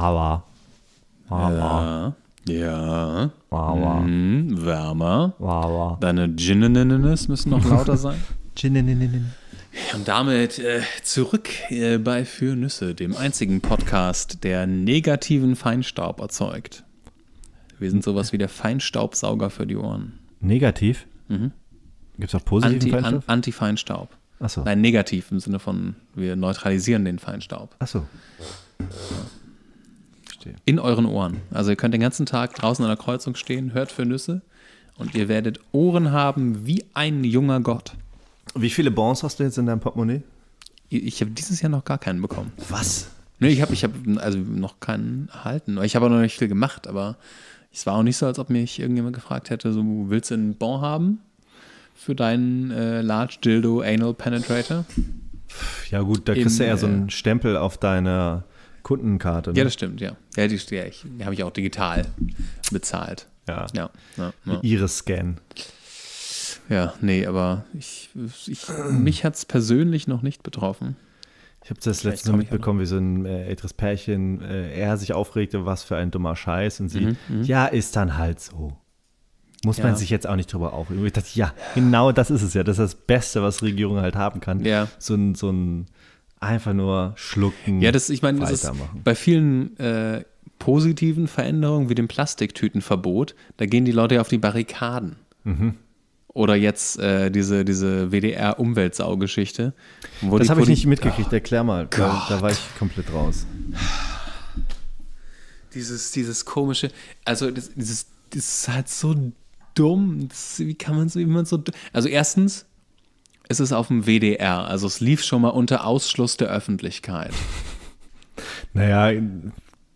Aber. Aber. Ja. ja. Wawa. Mhm, wärmer. Wawa. Deine Ginninininis müssen noch lauter sein. Ginnininin. Und damit äh, zurück äh, bei Für Nüsse, dem einzigen Podcast, der negativen Feinstaub erzeugt. Wir sind sowas wie der Feinstaubsauger für die Ohren. Negativ? Mhm. Gibt es auch positiven Anti, Feinstaub? An, Anti-Feinstaub. Achso. Nein, negativ im Sinne von, wir neutralisieren den Feinstaub. Achso. Ja. Verstehe. In euren Ohren. Also ihr könnt den ganzen Tag draußen an der Kreuzung stehen, hört für Nüsse und ihr werdet Ohren haben wie ein junger Gott. Wie viele Bons hast du jetzt in deinem Portemonnaie? Ich, habe dieses Jahr noch gar keinen bekommen. Was? Nee, ich habe ich hab also noch keinen erhalten. Ich habe auch noch nicht viel gemacht, aber es war auch nicht so, als ob mich irgendjemand gefragt hätte, so willst du einen Bon haben für deinen äh, Large Dildo Anal Penetrator? Ja gut, da kriegst du eher so einen äh, Stempel auf deiner Kundenkarte. Ne? Ja, das stimmt, ja. Ja, die, ja, die habe ich auch digital bezahlt. Ja. ja, ja, ja. Ihre Scan. Ja, nee, aber ich, ich mich hat es persönlich noch nicht betroffen. Ich habe das letzte Mal mitbekommen, wie so ein äh, älteres Pärchen, äh, er sich aufregte, was für ein dummer Scheiß und sie, mhm, mhm. ja, ist dann halt so. Muss ja. man sich jetzt auch nicht drüber aufregen. Ich dachte, ja, genau das ist es ja. Das ist das Beste, was Regierung halt haben kann. Ja. So ein, so ein einfach nur schlucken. Ja, das, ich meine, das ist bei vielen äh, positiven Veränderungen wie dem Plastiktütenverbot, da gehen die Leute ja auf die Barrikaden. Mhm. Oder jetzt äh, diese, diese wdr umweltsaugeschichte Das habe ich nicht mitgekriegt, oh, erklär mal. Da, da, war ich komplett raus. Dieses, dieses komische, also das, dieses, das ist halt so dumm. Das, wie kann man so, wie man so. Also erstens, ist es auf dem WDR. Also es lief schon mal unter Ausschluss der Öffentlichkeit. Naja,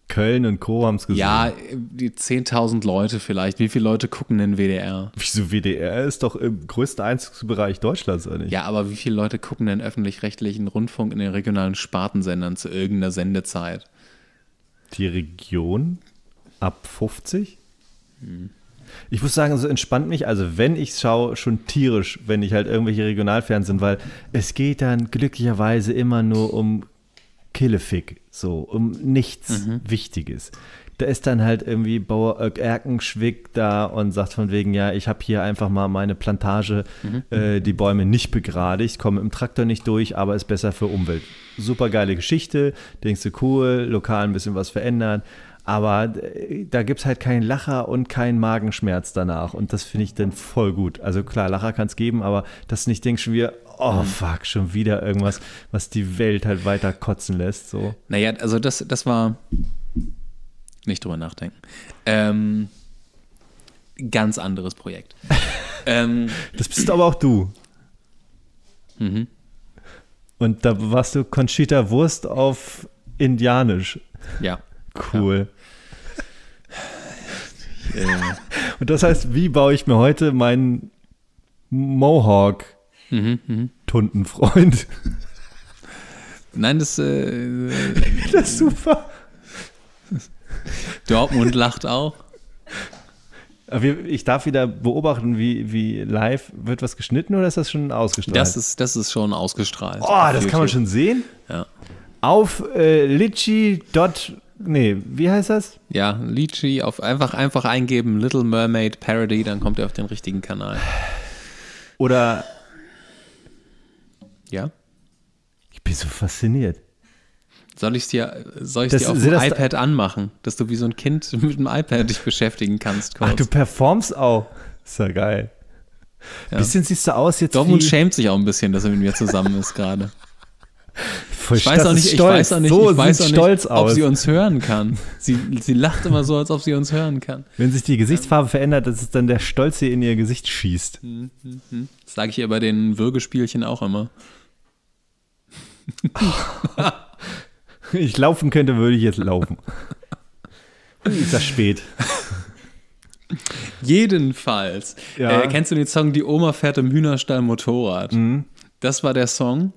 Köln und Co. haben es gesehen. Ja, die 10.000 Leute vielleicht. Wie viele Leute gucken denn WDR? Wieso WDR ist doch im größten Einzugsbereich Deutschlands, oder nicht? Ja, aber wie viele Leute gucken denn öffentlich-rechtlichen Rundfunk in den regionalen Spartensendern zu irgendeiner Sendezeit? Die Region ab 50? Hm ich muss sagen, es entspannt mich, also wenn ich schaue, schon tierisch, wenn ich halt irgendwelche Regionalfernsehen, weil es geht dann glücklicherweise immer nur um Killefick, so, um nichts mhm. Wichtiges. Da ist dann halt irgendwie Bauer Erkenschwick da und sagt von wegen, ja, ich habe hier einfach mal meine Plantage, mhm. äh, die Bäume nicht begradigt, komme im Traktor nicht durch, aber ist besser für Umwelt. Super geile Geschichte, denkst du cool, lokal ein bisschen was verändert aber äh, da gibt es halt keinen Lacher und keinen Magenschmerz danach. Und das finde ich dann voll gut. Also klar, Lacher kann es geben, aber dass du nicht denkst, schon wieder, oh mhm. fuck, schon wieder irgendwas, was die Welt halt weiter kotzen lässt. So. Naja, also das, das war. Nicht drüber nachdenken. Ähm, ganz anderes Projekt. ähm, das bist aber auch du. Mhm. Und da warst du Conchita Wurst auf Indianisch. Ja. Cool. Und das heißt, wie baue ich mir heute meinen mohawk tundenfreund Nein, das. Äh, das ist super. Dortmund lacht auch. Ich darf wieder beobachten, wie, wie live wird was geschnitten oder ist das schon ausgestrahlt? Das ist, das ist schon ausgestrahlt. Oh, das YouTube. kann man schon sehen. Ja. Auf äh, litchi.com Nee, wie heißt das? Ja, Lychee, auf einfach, einfach eingeben, Little Mermaid Parody, dann kommt ihr auf den richtigen Kanal. Oder. Ja? Ich bin so fasziniert. Soll ich dir, soll ich das, dir auf dem iPad da? anmachen, dass du wie so ein Kind mit dem iPad dich beschäftigen kannst? Kurz. Ach, du performst auch. Ist ja geil. Ja. Bisschen siehst du aus jetzt. Dortmund schämt sich auch ein bisschen, dass er mit mir zusammen ist gerade. Voll ich, weiß auch nicht, ich weiß auch nicht, so ich weiß auch nicht, stolz aus. ob sie uns hören kann. Sie, sie lacht immer so, als ob sie uns hören kann. Wenn sich die Gesichtsfarbe ähm. verändert, dass es dann der Stolz hier in ihr Gesicht schießt. Hm, hm, hm. Das sage ich ihr bei den Würgespielchen auch immer. ich laufen könnte, würde ich jetzt laufen. Ist das spät. Jedenfalls. Ja. Äh, kennst du den Song Die Oma fährt im Hühnerstall Motorrad? Mhm. Das war der Song,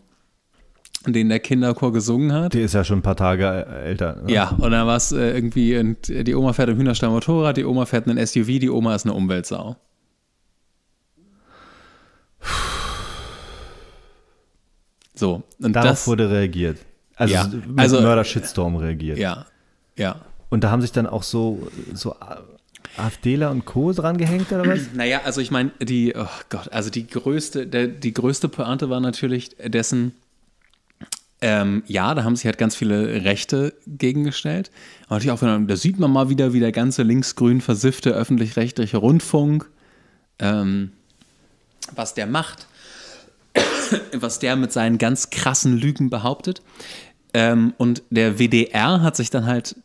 den der Kinderchor gesungen hat. Der ist ja schon ein paar Tage äh, älter. Oder? Ja, und dann war es äh, irgendwie, und die Oma fährt im Hühnerstall Motorrad, die Oma fährt einen SUV, die Oma ist eine Umweltsau. So, und Darauf das, wurde reagiert. Also ja, mit also, Mörder-Shitstorm reagiert. Ja, ja. Und da haben sich dann auch so, so AfDler und Co. dran gehängt oder was? Naja, also ich meine, die, oh Gott, also die größte, der, die größte Pointe war natürlich dessen, ähm, ja, da haben sich halt ganz viele Rechte gegengestellt. Aber natürlich auch, da sieht man mal wieder, wie der ganze linksgrün versiffte öffentlich-rechtliche Rundfunk, ähm, was der macht, was der mit seinen ganz krassen Lügen behauptet. Ähm, und der WDR hat sich dann halt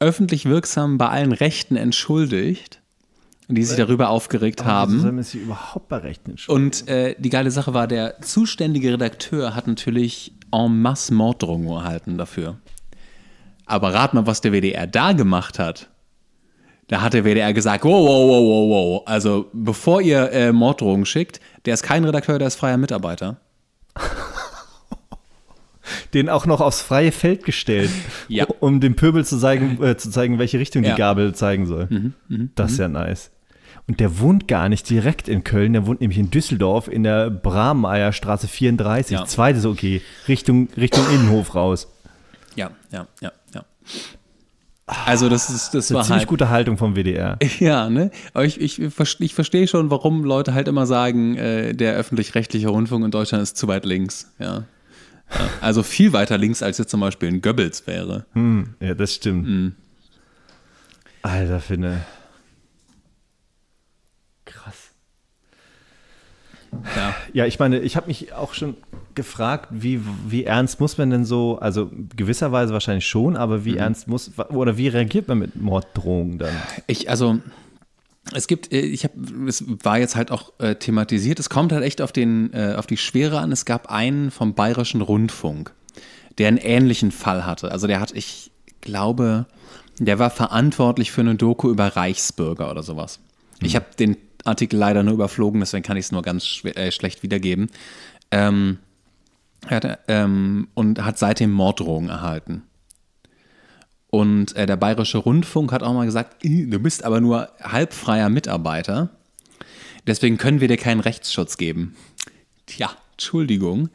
öffentlich wirksam bei allen Rechten entschuldigt die sich darüber aufgeregt Aber haben. Soll man sie überhaupt berechnen? Und äh, die geile Sache war, der zuständige Redakteur hat natürlich en masse Morddrohungen erhalten dafür. Aber rat mal, was der WDR da gemacht hat. Da hat der WDR gesagt, wow, wow, wow, wow, wow. Also bevor ihr äh, Morddrohungen schickt, der ist kein Redakteur, der ist freier Mitarbeiter. den auch noch aufs freie Feld gestellt, ja. um dem Pöbel zu zeigen, äh, zu zeigen welche Richtung ja. die Gabel zeigen soll. Mhm, mh, das ist mh. ja nice. Und der wohnt gar nicht direkt in Köln, der wohnt nämlich in Düsseldorf in der Brahmeierstraße 34. Ja. Zweite okay, Richtung, Richtung Innenhof raus. Ja, ja, ja, ja. Also das ist das, das war eine ziemlich halt, gute Haltung vom WDR. Ja, ne? Aber ich, ich, ich verstehe schon, warum Leute halt immer sagen, äh, der öffentlich-rechtliche Rundfunk in Deutschland ist zu weit links. Ja. also viel weiter links, als jetzt zum Beispiel in Goebbels wäre. Hm, ja, das stimmt. Hm. Alter, finde. Ja. ja, ich meine, ich habe mich auch schon gefragt, wie, wie ernst muss man denn so, also gewisserweise wahrscheinlich schon, aber wie mhm. ernst muss, oder wie reagiert man mit Morddrohungen dann? Ich, also, es gibt, äh, ich habe, es war jetzt halt auch äh, thematisiert, es kommt halt echt auf, den, äh, auf die Schwere an. Es gab einen vom Bayerischen Rundfunk, der einen ähnlichen Fall hatte. Also der hat, ich glaube, der war verantwortlich für eine Doku über Reichsbürger oder sowas. Ich mhm. habe den Artikel leider nur überflogen, deswegen kann ich es nur ganz schwer, äh, schlecht wiedergeben. Ähm, hat, ähm, und hat seitdem Morddrohungen erhalten. Und äh, der Bayerische Rundfunk hat auch mal gesagt, du bist aber nur halbfreier Mitarbeiter, deswegen können wir dir keinen Rechtsschutz geben. Tja, Entschuldigung.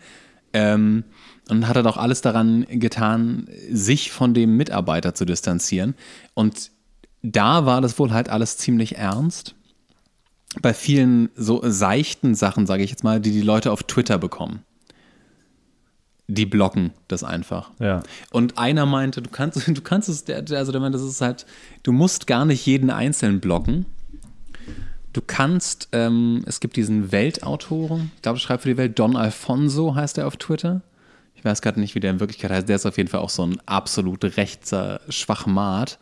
Ähm, und hat er doch alles daran getan, sich von dem Mitarbeiter zu distanzieren. Und da war das wohl halt alles ziemlich ernst bei vielen so seichten Sachen, sage ich jetzt mal, die die Leute auf Twitter bekommen. Die blocken das einfach. Ja. Und einer meinte, du kannst, du kannst es, also der meinte, das ist halt, du musst gar nicht jeden einzelnen blocken. Du kannst, ähm, es gibt diesen Weltautoren, ich glaube, schreibt für die Welt, Don Alfonso heißt er auf Twitter. Ich weiß gerade nicht, wie der in Wirklichkeit heißt. Der ist auf jeden Fall auch so ein absolut rechter Schwachmat.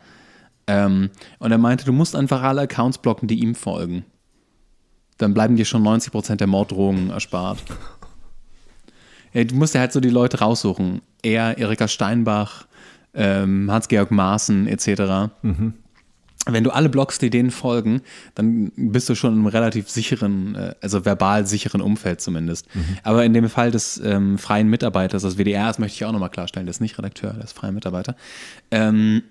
Ähm, und er meinte, du musst einfach alle Accounts blocken, die ihm folgen dann bleiben dir schon 90 Prozent der Morddrohungen erspart. du musst ja halt so die Leute raussuchen. Er, Erika Steinbach, ähm, Hans-Georg Maaßen etc. Mhm. Wenn du alle Blogs, die denen folgen, dann bist du schon im relativ sicheren, äh, also verbal sicheren Umfeld zumindest. Mhm. Aber in dem Fall des ähm, freien Mitarbeiters, das WDR, das möchte ich auch nochmal klarstellen, der ist nicht Redakteur, der ist freier Mitarbeiter. Ähm,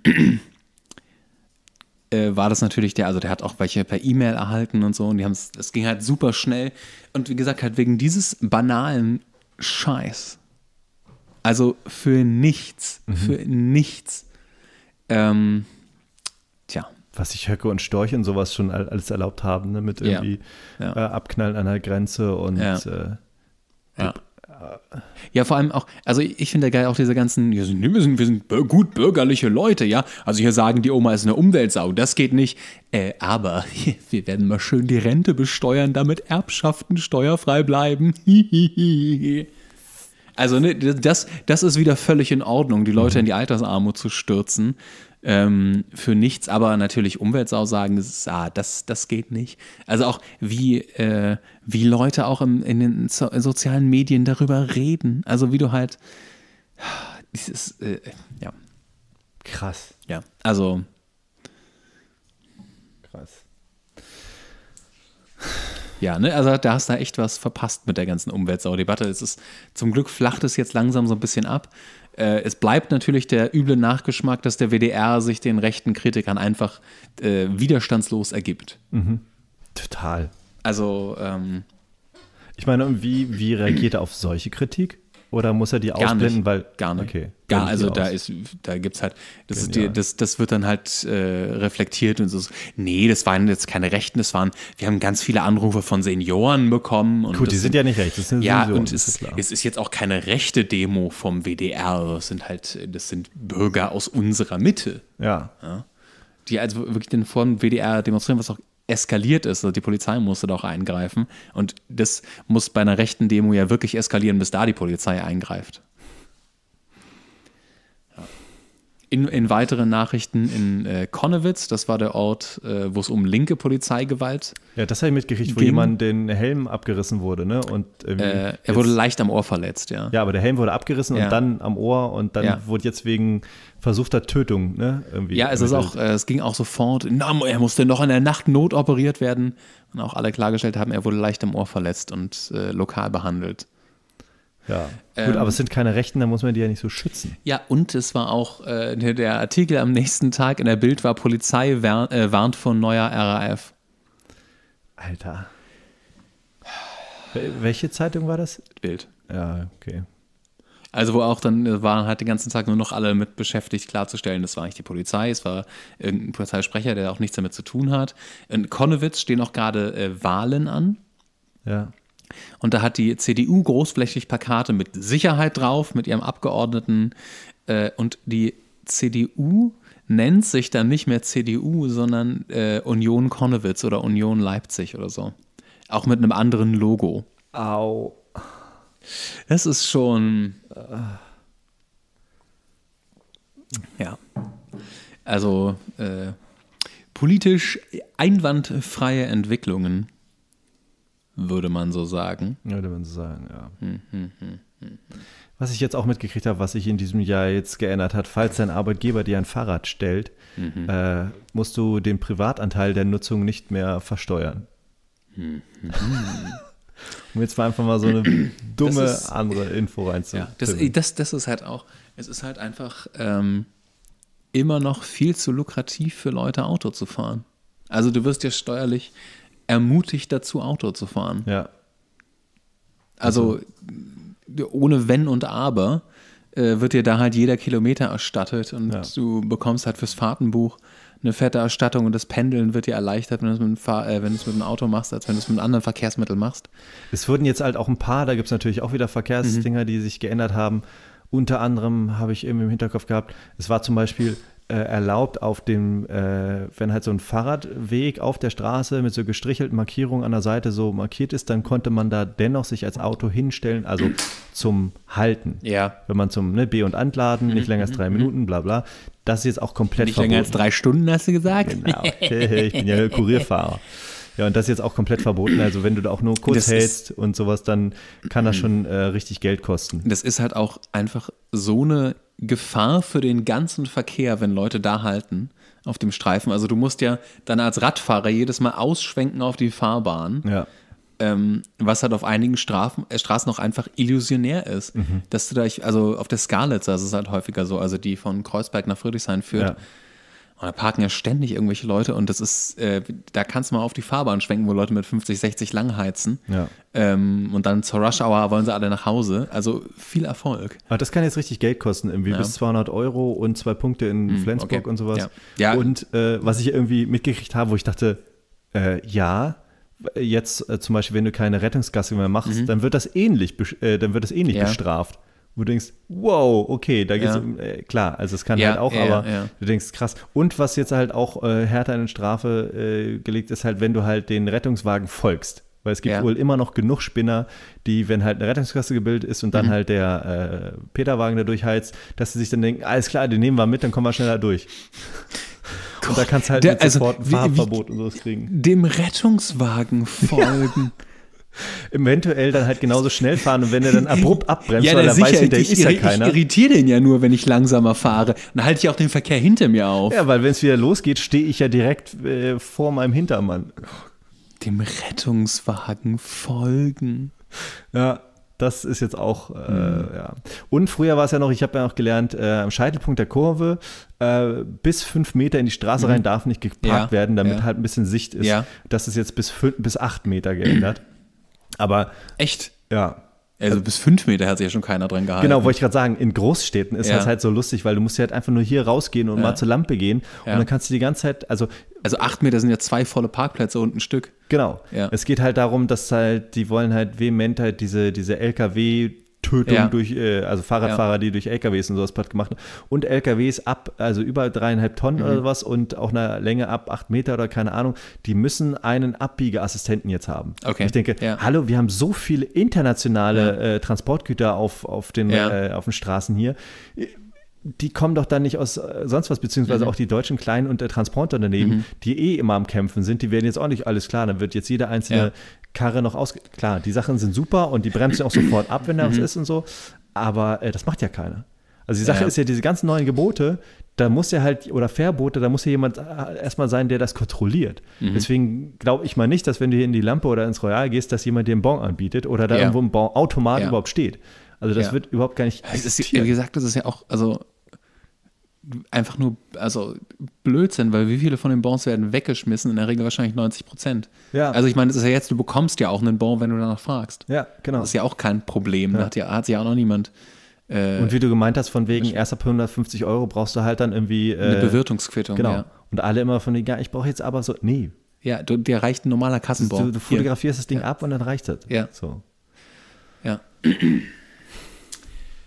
äh, war das natürlich der, also der hat auch welche per E-Mail erhalten und so und die haben es, es ging halt super schnell und wie gesagt, halt wegen dieses banalen Scheiß. Also für nichts, mhm. für nichts. Ähm, tja. Was sich Höcke und Storch und sowas schon alles erlaubt haben, ne? mit irgendwie ja. Ja. Äh, Abknallen an der Grenze und ja. Äh, ja. Ja, vor allem auch, also ich finde ja geil auch diese ganzen, wir sind, wir sind, wir sind gut bürgerliche Leute, ja. Also hier sagen, die Oma ist eine Umweltsau, das geht nicht. Äh, aber wir werden mal schön die Rente besteuern, damit Erbschaften steuerfrei bleiben. also ne, das, das ist wieder völlig in Ordnung, die Leute mhm. in die Altersarmut zu stürzen. Ähm, für nichts, aber natürlich Umweltsau sagen, das, ist, ah, das, das geht nicht. Also auch wie, äh, wie Leute auch im, in den so sozialen Medien darüber reden. Also wie du halt. Dieses, äh, ja. Krass. Ja, also. Krass. Ja, ne, also da hast du echt was verpasst mit der ganzen Umweltsau-Debatte. Es ist zum Glück flacht es jetzt langsam so ein bisschen ab. Äh, es bleibt natürlich der üble Nachgeschmack, dass der WDR sich den rechten Kritikern einfach äh, widerstandslos ergibt. Mhm. Total. Also. Ähm, ich meine, wie, wie reagiert er auf solche Kritik? Oder muss er die gar ausblenden, nicht, weil. Gar nicht. Okay, gar, also da aus. ist, da gibt's halt, das ist die, das, das wird dann halt äh, reflektiert und so, nee, das waren jetzt keine Rechten, das waren, wir haben ganz viele Anrufe von Senioren bekommen. Gut, die sind, sind ja nicht recht, das sind Ja, Senioren, und es ist, es ist jetzt auch keine rechte Demo vom WDR, das sind halt, das sind Bürger aus unserer Mitte. ja? ja? die also wirklich den vor dem WDR demonstrieren, was auch eskaliert ist. Also die Polizei musste da auch eingreifen. Und das muss bei einer rechten Demo ja wirklich eskalieren, bis da die Polizei eingreift. in, in weiteren Nachrichten in äh, Konnewitz, das war der Ort, äh, wo es um linke Polizeigewalt Ja, das habe ich mitgekriegt, wo ging. jemand den Helm abgerissen wurde, ne? Und ähm, äh, er wurde leicht am Ohr verletzt, ja. Ja, aber der Helm wurde abgerissen ja. und dann am Ohr und dann ja. wurde jetzt wegen versuchter Tötung, ne? Irgendwie ja, es ist auch, äh, es ging auch sofort, na, er musste noch in der Nacht notoperiert werden und auch alle klargestellt haben, er wurde leicht am Ohr verletzt und äh, lokal behandelt. Ja. Ähm, Gut, aber es sind keine Rechten, da muss man die ja nicht so schützen. Ja, und es war auch äh, der Artikel am nächsten Tag in der Bild war Polizei äh, warnt, äh, von neuer RAF. Alter. Welche Zeitung war das? Bild. Ja, okay. Also wo auch dann äh, waren halt den ganzen Tag nur noch alle mit beschäftigt, klarzustellen, das war nicht die Polizei, es war irgendein Polizeisprecher, der auch nichts damit zu tun hat. In Konowitz stehen auch gerade äh, Wahlen an. Ja. Und da hat die CDU großflächig Plakate mit Sicherheit drauf, mit ihrem Abgeordneten. Äh, und die CDU nennt sich dann nicht mehr CDU, sondern äh, Union Konnewitz oder Union Leipzig oder so. Auch mit einem anderen Logo. Au. Das ist schon. ja. Also äh, politisch einwandfreie Entwicklungen würde man so sagen. Würde man so sagen, ja. Hm, hm, hm, hm, was ich jetzt auch mitgekriegt habe, was sich in diesem Jahr jetzt geändert hat, falls dein Arbeitgeber dir ein Fahrrad stellt, mhm. äh, musst du den Privatanteil der Nutzung nicht mehr versteuern. Mhm. um jetzt mal einfach mal so eine dumme ist, andere Info reinzubringen. Ja, das, das, das, ist halt auch, es ist halt einfach ähm, immer noch viel zu lukrativ für Leute, Auto zu fahren. Also du wirst ja steuerlich ermutigt dazu, Auto zu fahren. Ja. Also, also ohne Wenn und Aber äh, wird dir da halt jeder Kilometer erstattet und ja. du bekommst halt fürs Fahrtenbuch eine fette Erstattung und das Pendeln wird dir erleichtert, wenn du es mit dem, äh, mit dem Auto machst, als wenn du es mit einem anderen Verkehrsmittel machst. Es wurden jetzt halt auch ein paar, da gibt es natürlich auch wieder Verkehrsdinger, mhm. die sich geändert haben. Unter anderem habe ich irgendwie im Hinterkopf gehabt, es war zum Beispiel äh, erlaubt, auf dem, äh, wenn halt so ein Fahrradweg auf der Straße mit so gestrichelten Markierungen an der Seite so markiert ist, dann konnte man da dennoch sich als Auto hinstellen, also zum Halten. Ja. Wenn man zum ne, B- und Antladen nicht mhm. länger als drei mhm. Minuten, bla bla. Das ist jetzt auch komplett nicht verboten. Nicht länger als drei Stunden, hast du gesagt? Genau. ich bin ja Kurierfahrer. Ja, und das ist jetzt auch komplett verboten. Also wenn du da auch nur kurz das hältst und sowas, dann kann das mhm. schon äh, richtig Geld kosten. Das ist halt auch einfach so eine Gefahr für den ganzen Verkehr, wenn Leute da halten auf dem Streifen. Also du musst ja dann als Radfahrer jedes Mal ausschwenken auf die Fahrbahn. Ja. Ähm, was halt auf einigen Strafen, äh, Straßen auch einfach illusionär ist. Mhm. Dass du da, also auf der Scarlett, das ist halt häufiger so, also die von Kreuzberg nach Friedrichshain führt. Ja und da parken ja ständig irgendwelche Leute und das ist, äh, da kannst du mal auf die Fahrbahn schwenken, wo Leute mit 50, 60 langheizen. Ja. Ähm, und dann zur Rush Hour wollen sie alle nach Hause. Also viel Erfolg. Aber das kann jetzt richtig Geld kosten, irgendwie ja. bis 200 Euro und zwei Punkte in hm, Flensburg okay. und sowas. Ja. ja. Und äh, was ich irgendwie mitgekriegt habe, wo ich dachte, äh, ja, jetzt äh, zum Beispiel, wenn du keine Rettungsgasse mehr machst, mhm. dann wird das ähnlich, äh, dann wird das ähnlich bestraft wo du denkst, wow, okay, da geht's ja. um, äh, klar, also es kann ja, halt auch, ja, aber du denkst krass. Und was jetzt halt auch äh, härter in Strafe äh, gelegt ist, halt, wenn du halt den Rettungswagen folgst. Weil es gibt wohl immer noch genug Spinner, die, wenn halt eine Rettungskasse gebildet ist und dann mhm. halt der äh, Peterwagen da durchheizt, dass sie sich dann denken, alles klar, den nehmen wir mit, dann kommen wir schneller durch. und da kannst du halt der, also, sofort ein Fahrverbot wie, wie, und sowas kriegen. Dem Rettungswagen folgen. eventuell dann halt genauso schnell fahren und wenn er dann abrupt abbremst, ja, weil er sicher, weiß, hinter ich, ist ja keiner. Ich irritiere den ja nur, wenn ich langsamer fahre. Dann halte ich auch den Verkehr hinter mir auf. Ja, weil wenn es wieder losgeht, stehe ich ja direkt äh, vor meinem Hintermann. Dem Rettungswagen folgen. Ja, das ist jetzt auch, äh, mhm. ja. Und früher war es ja noch, ich habe ja auch gelernt, äh, am Scheitelpunkt der Kurve äh, bis fünf Meter in die Straße mhm. rein darf nicht geparkt ja, werden, damit ja. halt ein bisschen Sicht ist. Ja. Das ist jetzt bis, fünf, bis acht Meter geändert. Aber. Echt? Ja. Also bis fünf Meter hat sich ja schon keiner dran gehalten. Genau, wollte ich gerade sagen, in Großstädten ist ja. das halt so lustig, weil du musst ja halt einfach nur hier rausgehen und ja. mal zur Lampe gehen ja. und dann kannst du die ganze Zeit, also. Also acht Meter sind ja zwei volle Parkplätze und ein Stück. Genau. Es geht halt darum, dass halt, die wollen halt vehement halt diese, diese LKW Tötung ja. durch, äh, also Fahrradfahrer, ja. die durch LKWs und sowas platt gemacht haben. Und LKWs ab, also über dreieinhalb Tonnen mhm. oder was und auch eine Länge ab acht Meter oder keine Ahnung, die müssen einen Abbiegeassistenten jetzt haben. Okay. ich denke, ja. hallo, wir haben so viele internationale äh, Transportgüter auf, auf, den, äh, auf den Straßen hier die kommen doch dann nicht aus äh, sonst was, beziehungsweise mhm. auch die deutschen Klein- und äh, Transportunternehmen, mhm. die eh immer am Kämpfen sind, die werden jetzt auch nicht alles klar. Dann wird jetzt jede einzelne ja. Karre noch aus. Klar, die Sachen sind super und die bremsen auch sofort ab, wenn da mhm. was ist und so. Aber äh, das macht ja keiner. Also die Sache ja. ist ja, diese ganzen neuen Gebote, da muss ja halt, oder Verbote, da muss ja jemand äh, erstmal sein, der das kontrolliert. Mhm. Deswegen glaube ich mal nicht, dass wenn du hier in die Lampe oder ins Royal gehst, dass jemand dir einen Bon anbietet oder da ja. irgendwo ein Bon Automat ja. überhaupt steht. Also das wird überhaupt gar nicht. Existiert. Ist, wie gesagt, das ist ja auch, also einfach nur, also Blödsinn, weil wie viele von den Bonds werden weggeschmissen? In der Regel wahrscheinlich 90 Prozent. Ja. Also ich meine, das ist ja jetzt, du bekommst ja auch einen Bon, wenn du danach fragst. Ja, genau. Das ist ja auch kein Problem. Ja. Da hat, ja, hat sich ja auch noch niemand. Äh, und wie du gemeint hast, von wegen erst ab 150 Euro brauchst du halt dann irgendwie. Äh, eine Bewirtungsquittung. Genau. Ja. Und alle immer von wegen, ja, ich brauche jetzt aber so. Nee. Ja, du, dir reicht ein normaler Kassenbon. Du, du fotografierst Hier. das Ding ab und dann reicht das. Ja. So. Ja.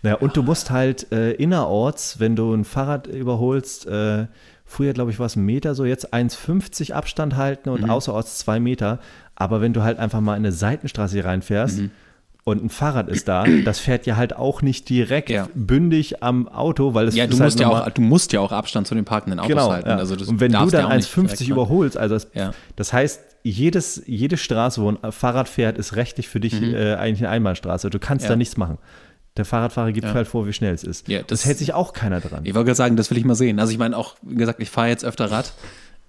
Naja, und du musst halt äh, innerorts, wenn du ein Fahrrad überholst, äh, früher glaube ich war es ein Meter so, jetzt 1,50 Abstand halten und mhm. außerorts zwei Meter. Aber wenn du halt einfach mal in eine Seitenstraße hier reinfährst, mhm und ein Fahrrad ist da, das fährt ja halt auch nicht direkt ja. bündig am Auto, weil es ja, du halt musst ja auch du musst ja auch Abstand zu den parkenden Autos genau, halten. Ja. Also und wenn du dann 1,50 überholst, also das, ja. das, heißt jedes, jede Straße, wo ein Fahrrad fährt, ist rechtlich für dich mhm. äh, eigentlich eine Einbahnstraße. Du kannst da nichts machen. Der Fahrradfahrer gibt ja. halt vor, wie schnell es ist. Ja, das, das hält sich auch keiner dran. Ich wollte gerade sagen, das will ich mal sehen. Also ich meine auch, wie gesagt, ich fahre jetzt öfter Rad.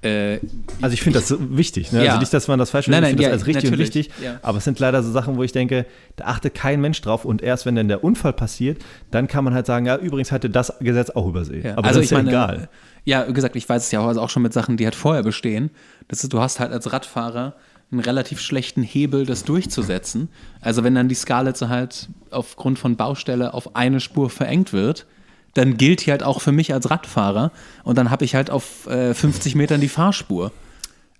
Äh, also ich finde das so wichtig. Ne? Also ja. Also nicht, dass man das falsch versteht, ich finde ja, das als richtig und wichtig. Ja. Aber es sind leider so Sachen, wo ich denke, da achtet kein Mensch drauf. Und erst wenn dann der Unfall passiert, dann kann man halt sagen, ja, übrigens hatte das Gesetz auch übersehen. Aber also das ist ja meine, egal. Ja, wie gesagt, ich weiß es ja auch, also auch schon mit Sachen, die halt vorher bestehen. Das ist, du hast halt als Radfahrer einen relativ schlechten Hebel, das durchzusetzen. Also wenn dann die Skala halt aufgrund von Baustelle auf eine Spur verengt wird, dann gilt die halt auch für mich als Radfahrer und dann habe ich halt auf äh, 50 Metern die Fahrspur.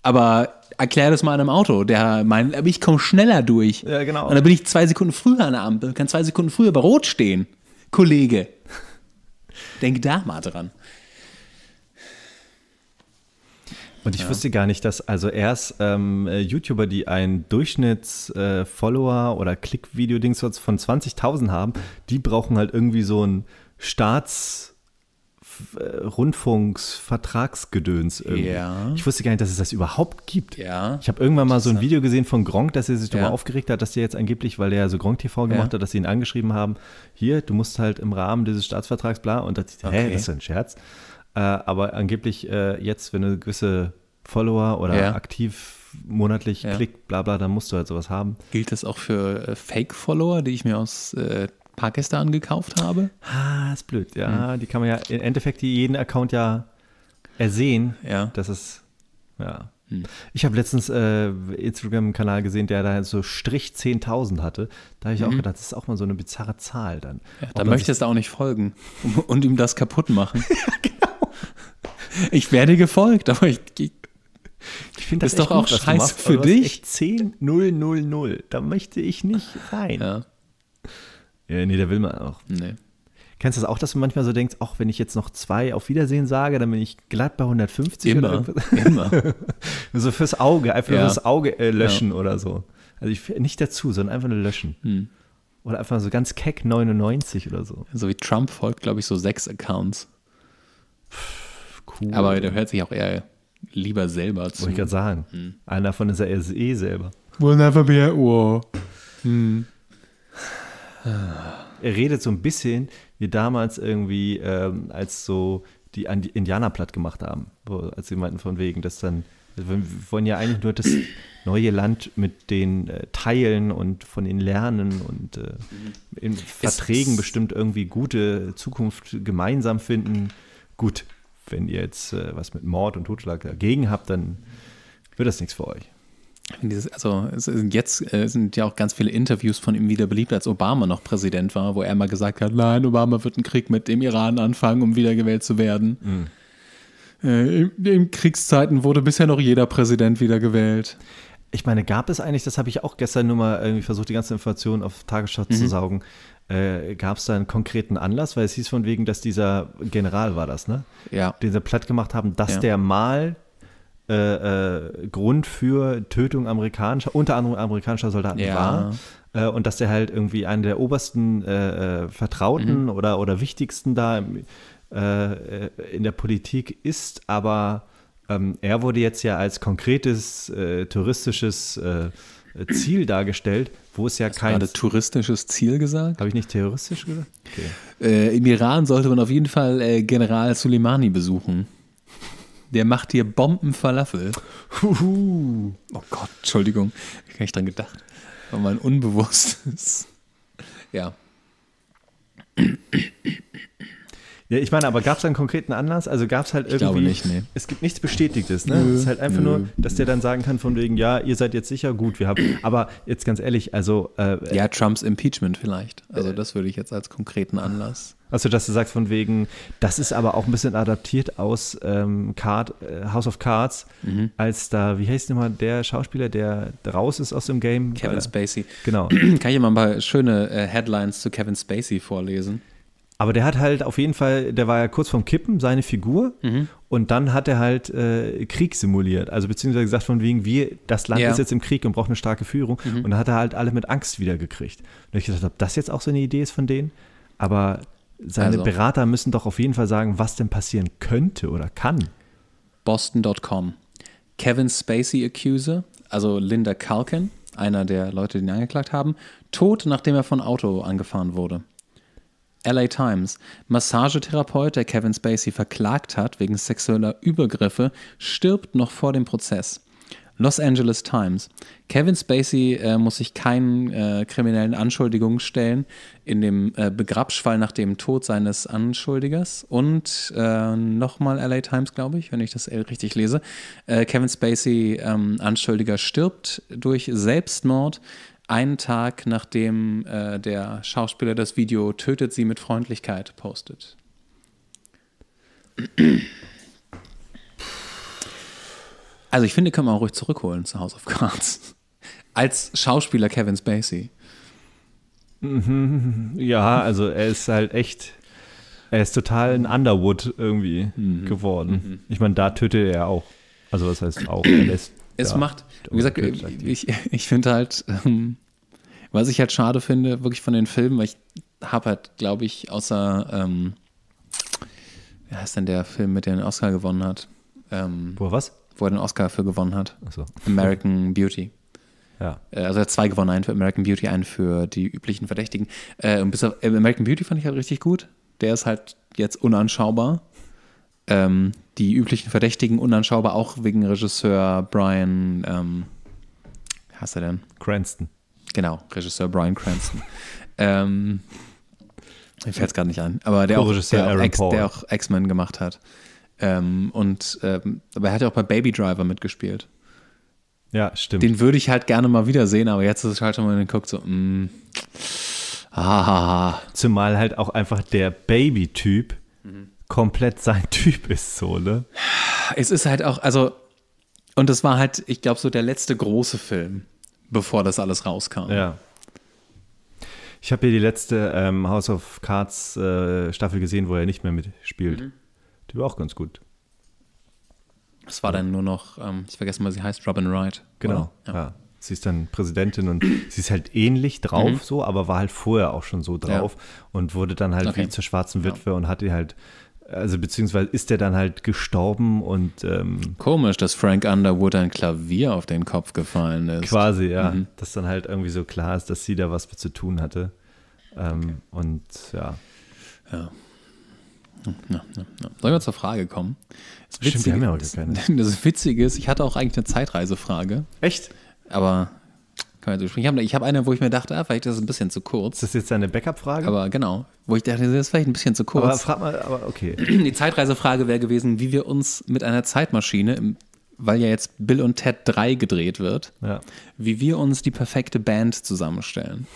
Aber erklär das mal einem Auto, der meint, aber ich komme schneller durch. Ja, genau. Und dann bin ich zwei Sekunden früher an der Ampel, kann zwei Sekunden früher bei Rot stehen. Kollege, denk da mal dran. Und ich ja. wusste gar nicht, dass also erst ähm, äh, YouTuber, die einen Durchschnittsfollower äh, oder video dings von 20.000 haben, die brauchen halt irgendwie so ein Staats- äh, Rundfunksvertragsgedöns irgendwie. Ja. Ich wusste gar nicht, dass es das überhaupt gibt. Ja. Ich habe irgendwann mal so ein Video gesehen von Gronk, dass er sich darüber aufgeregt hat, dass der jetzt angeblich, weil er so Gronk TV gemacht hat, dass sie ihn angeschrieben haben, hier, du musst halt im Rahmen dieses Staatsvertrags bla und das, okay. hä, das ist ein Scherz. Äh, aber angeblich äh, jetzt, wenn du gewisse Follower oder ja. aktiv monatlich ja. klickt, bla bla, dann musst du halt sowas haben. Gilt das auch für äh, Fake-Follower, die ich mir aus äh, Pakistan gekauft habe? Ah, ist blöd, ja. Mhm. Die kann man ja im Endeffekt jeden Account ja ersehen. Ja. Das ist, ja. Mhm. Ich habe letztens äh, Instagram-Kanal gesehen, der da halt so Strich 10.000 hatte. Da habe ich mhm. auch gedacht, das ist auch mal so eine bizarre Zahl dann. Ja, da möchtest du auch nicht folgen und, und ihm das kaputt machen. ja, genau. Ich werde gefolgt, aber ich. ich ich finde das ist doch auch gut, scheiße machst, für dich. 10 0 0 0. Da möchte ich nicht rein. Ja. ja nee, da will man auch. Nee. Kennst du das auch, dass du manchmal so denkst, ach, wenn ich jetzt noch zwei auf Wiedersehen sage, dann bin ich glatt bei 150 immer, Immer. so fürs Auge, einfach ja. das Auge äh, löschen ja. oder so. Also ich, nicht dazu, sondern einfach nur löschen. Hm. Oder einfach so ganz keck 99 oder so. So wie Trump folgt, glaube ich, so sechs Accounts. Puh cool. Aber der hört sich auch eher lieber selber zu. Wollte ich gerade sagen. Hm. Einer von ist ja eh, eh selber. Will never be at war. Hm. Er redet so ein bisschen wie damals irgendwie, ähm, als so die Indianer platt gemacht haben. Als sie meinten von wegen, dass dann, wir wollen ja eigentlich nur das neue Land mit den äh, Teilen und von ihnen Lernen und äh, in Verträgen es bestimmt irgendwie gute Zukunft gemeinsam finden. Gut, wenn ihr jetzt äh, was mit Mord und Totschlag dagegen habt, dann wird das nichts für euch. Also jetzt äh, sind ja auch ganz viele Interviews von ihm wieder beliebt, als Obama noch Präsident war, wo er mal gesagt hat, nein, Obama wird einen Krieg mit dem Iran anfangen, um wiedergewählt zu werden. Mhm. Äh, in, in, Kriegszeiten wurde bisher noch jeder Präsident wiedergewählt. Ich meine, gab es eigentlich, das habe ich auch gestern nur mal irgendwie versucht, die ganze Information auf Tagesschau mhm. zu saugen, äh, Gab es da einen konkreten Anlass? Weil es hieß von wegen, dass dieser General war das, ne? Ja. Den sie platt gemacht haben, dass ja. der mal äh, äh, Grund für Tötung amerikanischer, unter anderem amerikanischer Soldaten ja. war. Äh, und dass der halt irgendwie einer der obersten äh, äh, Vertrauten mhm. oder, oder wichtigsten da im, in der Politik ist, aber ähm, er wurde jetzt ja als konkretes touristisches Ziel dargestellt, wo es ja kein. touristisches Ziel gesagt? Habe ich nicht terroristisch gesagt? Okay. Äh, Im Iran sollte man auf jeden Fall äh, General Soleimani besuchen. Der macht hier Bombenfalafel. Huhu. Oh Gott, Entschuldigung. Ich habe nicht dran gedacht. War mein Unbewusstes. Ja. Ja, ich meine, aber gab es einen konkreten Anlass? Also gab es halt irgendwie. Ich glaube nicht, nee. Es gibt nichts Bestätigtes, ne? Nö, es ist halt einfach nö. nur, dass der dann sagen kann, von wegen, ja, ihr seid jetzt sicher, gut, wir haben. Aber jetzt ganz ehrlich, also. Äh, ja, Trumps Impeachment vielleicht. Also, das würde ich jetzt als konkreten Anlass. Also, dass du sagst, von wegen, das ist aber auch ein bisschen adaptiert aus ähm, Card, äh, House of Cards, mhm. als da, wie heißt nochmal der Schauspieler, der raus ist aus dem Game? Kevin Spacey. Genau. Kann ich mal ein paar schöne äh, Headlines zu Kevin Spacey vorlesen? Aber der hat halt auf jeden Fall, der war ja kurz vorm Kippen, seine Figur. Mhm. Und dann hat er halt äh, Krieg simuliert. Also beziehungsweise gesagt, von wegen, wir, das Land ja. ist jetzt im Krieg und braucht eine starke Führung. Mhm. Und dann hat er halt alle mit Angst wiedergekriegt. Und ich gedacht, ob das jetzt auch so eine Idee ist von denen. Aber seine also. Berater müssen doch auf jeden Fall sagen, was denn passieren könnte oder kann. Boston.com. Kevin Spacey Accuser, also Linda Kalkin, einer der Leute, die ihn angeklagt haben, tot, nachdem er von Auto angefahren wurde. LA Times. Massagetherapeut, der Kevin Spacey verklagt hat wegen sexueller Übergriffe, stirbt noch vor dem Prozess. Los Angeles Times. Kevin Spacey äh, muss sich keinen äh, kriminellen Anschuldigungen stellen in dem äh, Begrabschfall nach dem Tod seines Anschuldigers. Und äh, nochmal LA Times, glaube ich, wenn ich das richtig lese. Äh, Kevin Spacey, ähm, Anschuldiger, stirbt durch Selbstmord einen Tag nachdem äh, der Schauspieler das Video Tötet sie mit Freundlichkeit postet. Also ich finde, können wir auch ruhig zurückholen zu House of Cards. Als Schauspieler Kevin Spacey. Ja, also er ist halt echt, er ist total ein Underwood irgendwie mhm. geworden. Mhm. Ich meine, da tötet er auch. Also was heißt auch, er lässt es ja, macht, wie gesagt, ich, ich finde halt, ähm, was ich halt schade finde, wirklich von den Filmen, weil ich habe halt, glaube ich, außer, ähm, wie heißt denn der Film, mit dem er den Oscar gewonnen hat? Ähm, wo was? Wo er den Oscar für gewonnen hat. Ach so. American Beauty. Ja. Äh, also er hat zwei gewonnen, einen für American Beauty, einen für die üblichen Verdächtigen. Äh, und bis auf äh, American Beauty fand ich halt richtig gut. Der ist halt jetzt unanschaubar ähm, die üblichen Verdächtigen unanschaubar, auch wegen Regisseur Brian, ähm, wie heißt er denn? Cranston. Genau, Regisseur Brian Cranston. ähm, mir fällt es gerade nicht ein, aber der auch, der auch X-Men gemacht hat. Ähm, und ähm, aber er hat ja auch bei Baby Driver mitgespielt. Ja, stimmt. Den würde ich halt gerne mal wiedersehen, aber jetzt ist es halt schon mal geguckt, so, mh, mm, ah. Zumal halt auch einfach der Baby-Typ komplett sein Typ ist, so, ne? Es ist halt auch, also, und das war halt, ich glaube, so der letzte große Film, bevor das alles rauskam. Ja. Ich habe hier die letzte ähm, House of Cards äh, Staffel gesehen, wo er nicht mehr mitspielt. Mhm. Die war auch ganz gut. Es war dann nur noch, ähm, ich vergesse mal, sie heißt Robin Wright. Genau, ja. ja. Sie ist dann Präsidentin und sie ist halt ähnlich drauf mhm. so, aber war halt vorher auch schon so drauf ja. und wurde dann halt okay. wie zur schwarzen Witwe ja. und die halt also beziehungsweise ist der dann halt gestorben und ähm, komisch, dass Frank Underwood ein Klavier auf den Kopf gefallen ist. Quasi, ja. Mhm. Dass dann halt irgendwie so klar ist, dass sie da was mit zu tun hatte. Ähm, okay. Und ja. Ja. Na, na, na. Sollen wir zur Frage kommen? Das Stimmt, wir haben ja heute keine. Das Witzige ist, ich hatte auch eigentlich eine Zeitreisefrage. Echt? Aber können wir so sprechen. Ich habe hab eine, wo ich mir dachte, ah, vielleicht ist das ein bisschen zu kurz. Das Ist jetzt eine Backup-Frage? Aber genau, wo ich dachte, das ist vielleicht ein bisschen zu kurz. Aber frag mal, aber okay. Die Zeitreisefrage wäre gewesen, wie wir uns mit einer Zeitmaschine, weil ja jetzt Bill und Ted 3 gedreht wird, ja. wie wir uns die perfekte Band zusammenstellen.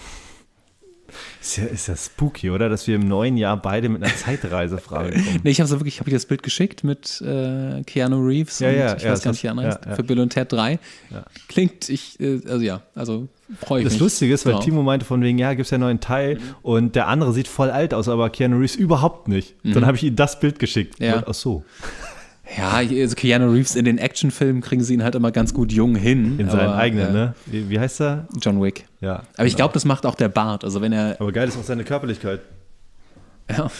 Ist ja, ist ja spooky, oder? Dass wir im neuen Jahr beide mit einer Zeitreise fragen. nee, ich habe so wirklich, ich habe dir das Bild geschickt mit äh, Keanu Reeves ja, und ja, ich ja, weiß gar nicht, wie er heißt, für Bill und Ted 3. Klingt, ich, äh, also ja, also freue ich das mich. Das Lustige ist, weil genau. Timo meinte von wegen, ja, gibt es ja einen neuen Teil mhm. und der andere sieht voll alt aus, aber Keanu Reeves überhaupt nicht. Mhm. Dann habe ich ihm das Bild geschickt. Ja. Und, ach so. Ja, also Keanu Reeves in den Actionfilmen kriegen sie ihn halt immer ganz gut jung hin. In seinen aber, eigenen, äh, ne? Wie, heißt er? John Wick. Ja. Aber genau. ich glaube, das macht auch der Bart. Also wenn er. Aber geil ist auch seine Körperlichkeit. Ja.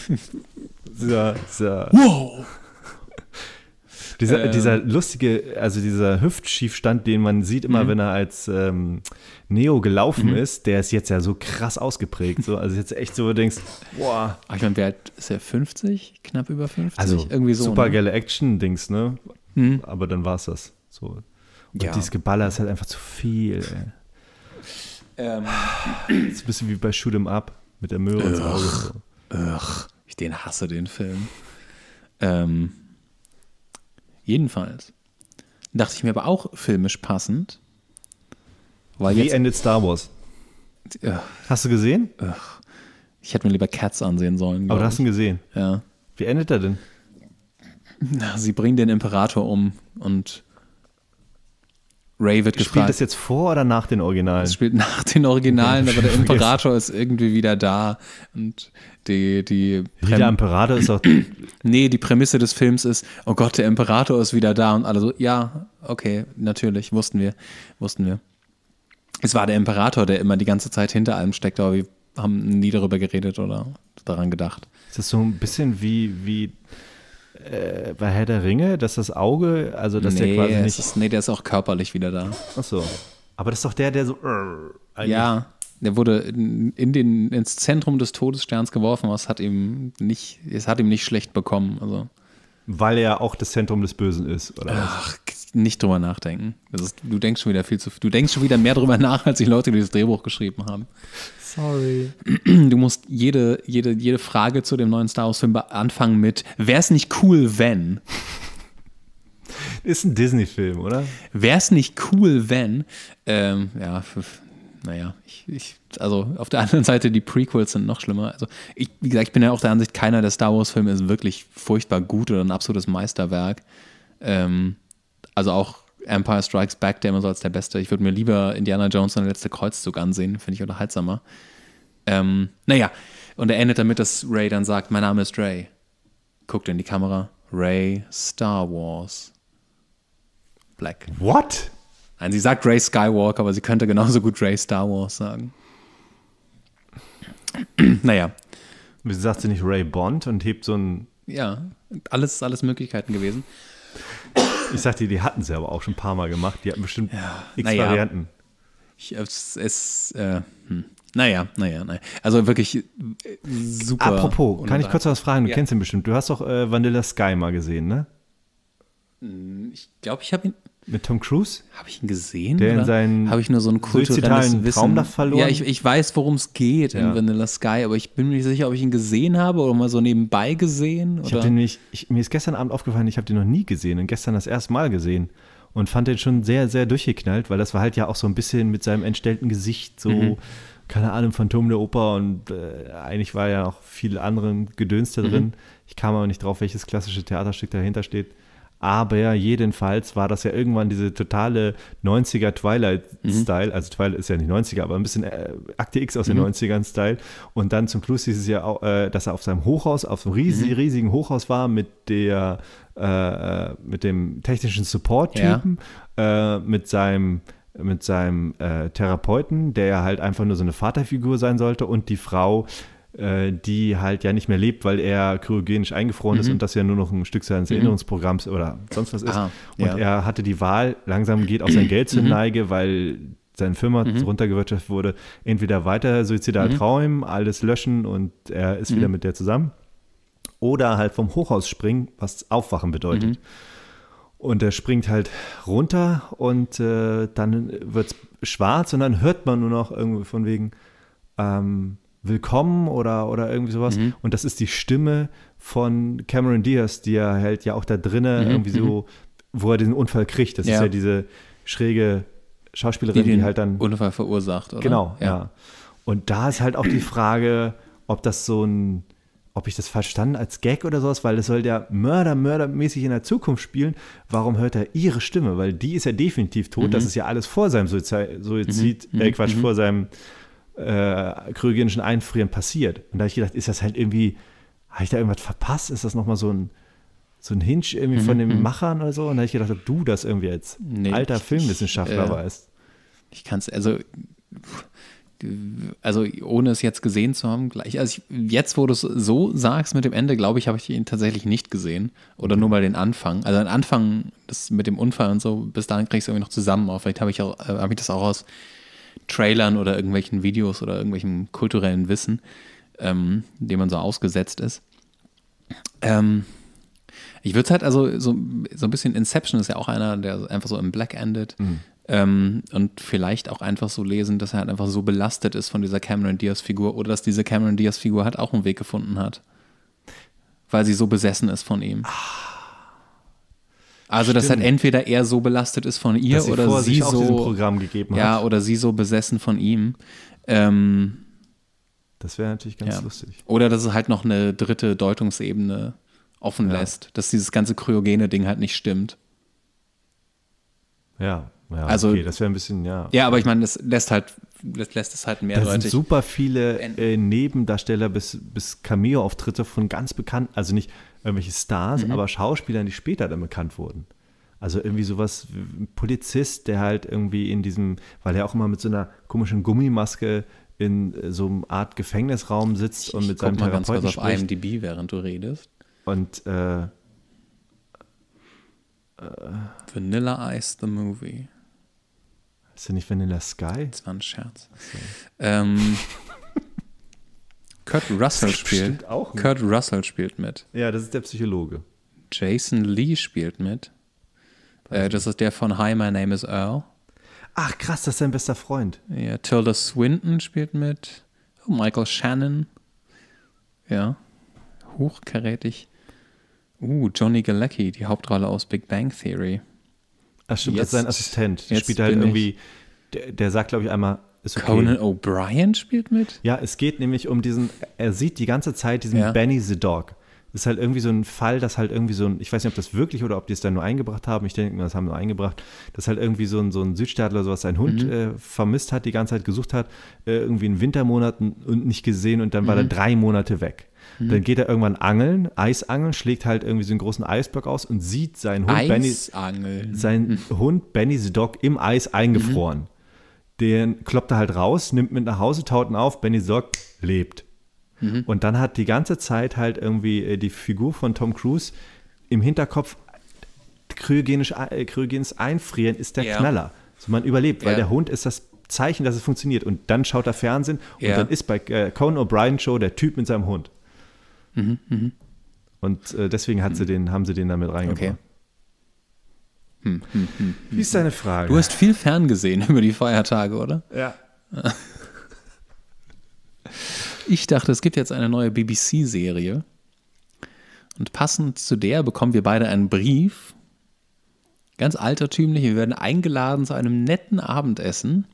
Sehr, sehr. wow! Dieser, ähm. dieser lustige, also dieser Hüftschiefstand, den man sieht immer, mhm. wenn er als ähm, Neo gelaufen mhm. ist, der ist jetzt ja so krass ausgeprägt. So. Also jetzt echt so, du denkst, boah. ich meine, wer hat, ist er 50? Knapp über 50? Also irgendwie so. Super geile ne? Action-Dings, ne? Mhm. Aber dann war es das. So. Und ja. dieses Geballer ist halt einfach zu viel, ey. Ähm. Das ist ein bisschen wie bei Shoot 'em Up mit der Möhre ins so. Ich den hasse, den Film. Ähm, Jedenfalls dachte ich mir aber auch filmisch passend. Weil Wie jetzt, endet Star Wars? Ugh. Hast du gesehen? Ugh. Ich hätte mir lieber Cats ansehen sollen. Aber du hast ihn gesehen. Ja. Wie endet er denn? Na, sie bringen den Imperator um und Ray wird gefragt. Spielt das jetzt vor oder nach den Originalen? Es spielt nach den Originalen, aber der Imperator ist irgendwie wieder da. Und die, die Prä der Imperator ist auch. nee, die Prämisse des Films ist, oh Gott, der Imperator ist wieder da und alle so, ja, okay, natürlich, wussten wir, wussten wir. Es war der Imperator, der immer die ganze Zeit hinter allem steckt, aber wir haben nie darüber geredet oder daran gedacht. Ist so ein bisschen wie, wie äh, bei Herr der Ringe, dass das Auge, also dass nee, der quasi nicht. Ist, nee, der ist auch körperlich wieder da. Ach so. Aber das ist doch der, der so. Äh, ja, der wurde in, in den, ins Zentrum des Todessterns geworfen, was hat ihm nicht, es hat ihm nicht schlecht bekommen. Also. Weil er auch das Zentrum des Bösen ist, oder? Ach nicht drüber nachdenken. Ist, du denkst schon wieder viel zu Du denkst schon wieder mehr drüber nach, als die Leute, die das Drehbuch geschrieben haben. Sorry. Du musst jede, jede, jede Frage zu dem neuen Star Wars-Film anfangen mit: Wäre es nicht cool, wenn? Ist ein Disney-Film, oder? Wäre es nicht cool, wenn? Ähm, ja, naja, ich, ich, also auf der anderen Seite, die Prequels sind noch schlimmer. Also, ich, wie gesagt, ich bin ja auch der Ansicht, keiner der Star Wars-Filme ist wirklich furchtbar gut oder ein absolutes Meisterwerk. Ähm, also auch Empire Strikes Back, der immer so als der beste. Ich würde mir lieber Indiana Jones und der letzte Kreuzzug ansehen, finde ich unterhaltsamer. Ähm, naja, und er endet damit, dass Ray dann sagt: Mein Name ist Ray. Guckt in die Kamera. Ray Star Wars. Black. What? Nein, sie sagt Ray Skywalker, aber sie könnte genauso gut Ray Star Wars sagen. naja. Wieso sagt sie nicht Ray Bond und hebt so ein. Ja, alles, alles Möglichkeiten gewesen. Ich sagte, die hatten sie aber auch schon ein paar Mal gemacht. Die hatten bestimmt ja, x naja, Varianten. Ich, es, es äh, hm. Naja, naja, naja. Also wirklich äh, super. Apropos, kann ich kurz was fragen? Du ja. kennst ihn bestimmt. Du hast doch äh, Vanilla Sky mal gesehen, ne? Hm, ich glaube, ich habe ihn. Mit Tom Cruise? Habe ich ihn gesehen? Der in seinen Habe ich nur so einen kulturellen Wissen. Traum da verloren? Ja, ich, ich weiß, worum es geht ja. in Vanilla Sky, aber ich bin mir nicht sicher, ob ich ihn gesehen habe oder mal so nebenbei gesehen. Oder? Ich habe den nämlich, ich, mir ist gestern Abend aufgefallen, ich habe den noch nie gesehen und gestern das erste Mal gesehen und fand den schon sehr, sehr durchgeknallt, weil das war halt ja auch so ein bisschen mit seinem entstellten Gesicht so, mhm. keine Ahnung, Phantom der Oper und äh, eigentlich war ja auch viel anderen Gedöns da mhm. drin. Mhm. Ich kam aber nicht drauf, welches klassische Theaterstück dahinter steht. Aber jedenfalls war das ja irgendwann diese totale 90er Twilight-Style. Mhm. Also Twilight ist ja nicht 90er, aber ein bisschen äh, Akte X aus mhm. den 90ern-Style. Und dann zum Schluss hieß es ja, auch, äh, dass er auf seinem Hochhaus, auf einem riesigen, mhm. riesigen Hochhaus war mit der, äh, äh mit dem technischen Support-Typen, ja. Äh, mit seinem mit seinem äh, Therapeuten, der ja halt einfach nur so eine Vaterfigur sein sollte und die Frau, äh, die halt ja nicht mehr lebt, weil er cryogenisch eingefroren mhm. ist und das ja nur noch ein Stück seines mhm. Erinnerungsprogramms oder sonst was ist. Ah, und ja. er hatte die Wahl, langsam geht auch sein Geld zur mhm. Neige, weil seine Firma mhm. runtergewirtschaftet wurde, entweder weiter suizidal mhm. träumen, alles löschen und er ist mhm. wieder mit der zusammen. Oder halt vom Hochhaus springen, was Aufwachen bedeutet. Mhm. Und er springt halt runter und äh, dann wird es schwarz und dann hört man nur noch irgendwie von wegen, ähm, willkommen oder, oder irgendwie sowas. Mhm. Und das ist die Stimme von Cameron Diaz, die er hält ja auch da drinnen mhm. irgendwie so, mhm. wo er diesen Unfall kriegt. Das ja. ist ja diese schräge Schauspielerin, die, die halt dann. Unfall verursacht, oder? Genau, ja. ja. Und da ist halt auch die Frage, ob das so ein, ob ich das verstanden als Gag oder sowas, weil das soll ja Mörder, Mördermäßig in der Zukunft spielen. Warum hört er ihre Stimme? Weil die ist ja definitiv tot. Mhm. Das ist ja alles vor seinem Suizid, mhm, Suizid mhm. äh, Quatsch, mhm. vor seinem äh, kryogenischen Einfrieren passiert. Und da habe ich gedacht, ist das halt irgendwie, habe ich da irgendwas verpasst? Ist das nochmal so ein, so ein Hinge irgendwie mhm, von den mhm. Machern oder so? Und da habe ich gedacht, ob du das irgendwie als nee, alter ich, Filmwissenschaftler äh, weißt. Ich kann es, also, also ohne es jetzt gesehen zu haben, gleich, also ich, jetzt, wo du es so sagst mit dem Ende, glaube ich, habe ich ihn tatsächlich nicht gesehen. Oder nur mal den Anfang. Also den Anfang, das mit dem Unfall und so, bis dahin kriegst du irgendwie noch zusammen auf. Vielleicht habe ich, auch, äh, hab ich das auch aus Trailern oder irgendwelchen Videos oder irgendwelchem kulturellen Wissen, ähm, dem man so ausgesetzt ist. Ähm, ich würde es halt also so, so ein bisschen Inception ist ja auch einer, der einfach so im Black endet. Mhm. Ähm, und vielleicht auch einfach so lesen, dass er halt einfach so belastet ist von dieser Cameron Diaz-Figur oder dass diese Cameron Diaz-Figur halt auch einen Weg gefunden hat, weil sie so besessen ist von ihm. Ah. Also, dass halt entweder er so belastet ist von ihr sie oder sie so. ja, hat. oder sie so besessen von ihm. Ähm, das wäre natürlich ganz ja. lustig. Oder dass es halt noch eine dritte Deutungsebene offen ja. lässt, dass dieses ganze kryogene Ding halt nicht stimmt. Ja, ja, also, okay, das wäre ein bisschen, ja. Ja, aber ich meine, das lässt halt, das lässt es halt mehrdeutig. Da sind super viele äh, Nebendarsteller bis, bis Cameo-Auftritte von ganz bekannten, also nicht irgendwelche Stars, mhm. aber Schauspieler, die später dann bekannt wurden. Also irgendwie sowas, ein Polizist, der halt irgendwie in diesem, weil er auch immer mit so einer komischen Gummimaske in so einer Art Gefängnisraum sitzt ich, und mit seinem Therapeuten ganz kurz auf spricht. IMDb, während du redest. Und äh, äh, Vanilla Ice the Movie. Ist ja nicht Vanilla Sky? Das war ein Scherz. Okay. Ähm, Kurt Russell spielt. Auch mit. Kurt Russell spielt mit. Ja, das ist der Psychologe. Jason Lee spielt mit. Äh, das ist der von Hi, My Name is Earl. Ach krass, das ist sein bester Freund. Ja, Tilda Swinton spielt mit. Oh, Michael Shannon. Ja, hochkarätig. Uh, Johnny Galecki, die Hauptrolle aus Big Bang Theory. Ach stimmt, jetzt, das ist sein Assistent. Der spielt halt irgendwie, der, der sagt glaube ich einmal ist okay. Conan O'Brien spielt mit? Ja, es geht nämlich um diesen, er sieht die ganze Zeit diesen ja. Benny the Dog. Ist halt irgendwie so ein Fall, dass halt irgendwie so ein, ich weiß nicht, ob das wirklich oder ob die es dann nur eingebracht haben, ich denke, das haben nur eingebracht, dass halt irgendwie so ein, so ein Südstaatler oder sowas seinen Hund mhm. äh, vermisst hat, die ganze Zeit gesucht hat, äh, irgendwie in Wintermonaten und nicht gesehen und dann war er mhm. drei Monate weg. Mhm. Dann geht er irgendwann angeln, Eisangeln, schlägt halt irgendwie so einen großen Eisblock aus und sieht seinen Hund Benny, seinen mhm. Hund Benny the Dog im Eis eingefroren. Mhm den kloppt er halt raus, nimmt mit nach Hause, taut ihn auf, Benny sorgt, lebt. Mhm. Und dann hat die ganze Zeit halt irgendwie äh, die Figur von Tom Cruise im Hinterkopf kryogenisch, äh, kryogenes Einfrieren ist der ja. Knaller. Also man überlebt, ja. weil der Hund ist das Zeichen, dass es funktioniert. Und dann schaut er Fernsehen und ja. dann ist bei äh, Conan O'Brien Show der Typ mit seinem Hund. Mhm, mh. Und deswegen hat sie mhm. den, haben sie den damit reingebracht. Okay. Hm, hm, hm, Wie ist deine Frage? Du hast viel ferngesehen über die Feiertage, oder? Ja. Ich dachte, es gibt jetzt eine neue BBC-Serie. Und passend zu der bekommen wir beide einen Brief. Ganz altertümlich. Wir werden eingeladen zu einem netten Abendessen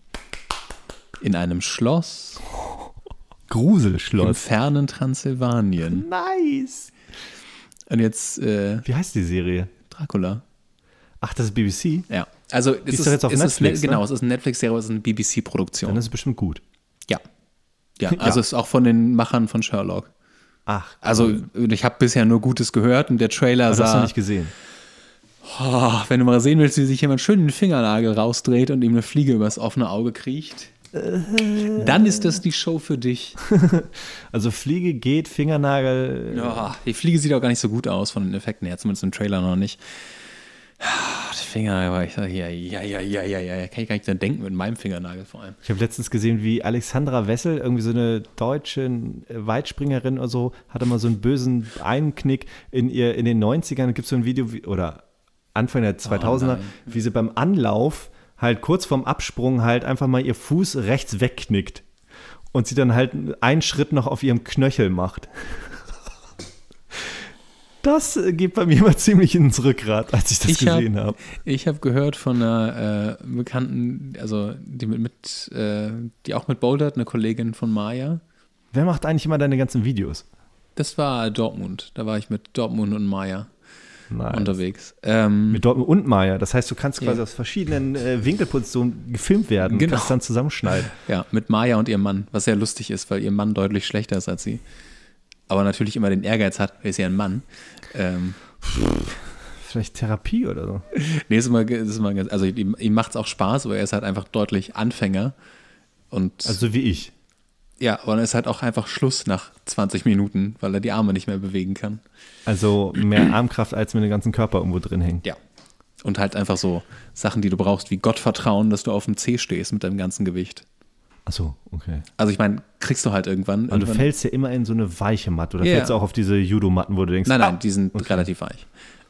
in einem Schloss. Gruselschloss. Im fernen Transsilvanien. Nice. Und jetzt. Äh, Wie heißt die Serie? Dracula. Ach, das ist BBC? Ja. Also die ist, ist, jetzt auf ist ne- Netflix, es, ne? genau, es ist eine Netflix-Serie, aber es ist eine BBC-Produktion. Dann ist es bestimmt gut. Ja. Ja, also ja. ist auch von den Machern von Sherlock. Ach. Cool. Also ich habe bisher nur Gutes gehört und der Trailer Aber sah. hast du nicht gesehen. Oh, wenn du mal sehen willst, wie sich jemand schön den Fingernagel rausdreht und ihm eine Fliege übers offene Auge kriecht, äh. dann ist das die Show für dich. also Fliege geht, Fingernagel. Oh, die Fliege sieht auch gar nicht so gut aus von den Effekten her, zumindest im Trailer noch nicht. Die Finger, aber ich sage, ja, ja, ja, ja, ja, ja, kann ich gar nicht dran denken mit meinem Fingernagel vor allem. Ich habe letztens gesehen, wie Alexandra Wessel, irgendwie so eine deutsche äh, Weitspringerin oder so, hatte mal so einen bösen Einknick in ihr, in den 90ern, gibt es so ein Video, wie, oder Anfang der 2000er, oh wie sie beim Anlauf halt kurz vorm Absprung halt einfach mal ihr Fuß rechts wegknickt und sie dann halt einen Schritt noch auf ihrem Knöchel macht das geht bei mir mal ziemlich ins Rückgrat, als ich das ich gesehen habe. Hab. Ich habe gehört von einer äh, Bekannten, also die mit, mit äh, die auch mit bouldert, eine Kollegin von Maya. Wer macht eigentlich immer deine ganzen Videos? Das war Dortmund. Da war ich mit Dortmund und Maya nice. unterwegs. Ähm, mit Dortmund und Maya. Das heißt, du kannst quasi yeah. aus verschiedenen äh, Winkelpositionen gefilmt werden genau. und kannst dann zusammenschneiden. Ja, mit Maya und ihrem Mann, was sehr lustig ist, weil ihr Mann deutlich schlechter ist als sie aber natürlich immer den Ehrgeiz hat, er ist ja ein Mann. Ähm, Vielleicht Therapie oder so. nee, ist immer, ist immer ganz, also ihm, ihm macht es auch Spaß, aber er ist halt einfach deutlich Anfänger. Und also wie ich. Ja, aber dann ist halt auch einfach Schluss nach 20 Minuten, weil er die Arme nicht mehr bewegen kann. Also mehr Armkraft, als mit dem ganzen Körper irgendwo drin hängt. Ja. Und halt einfach so Sachen, die du brauchst, wie Gottvertrauen, dass du auf dem C stehst mit deinem ganzen Gewicht. Achso, okay. Also ich meine, kriegst du halt irgendwann. Aber irgendwann. du fällst ja immer in so eine weiche Matte oder yeah. fällst du auch auf diese Judo-Matten, wo du denkst, nein, nein, ah, die sind okay. relativ weich.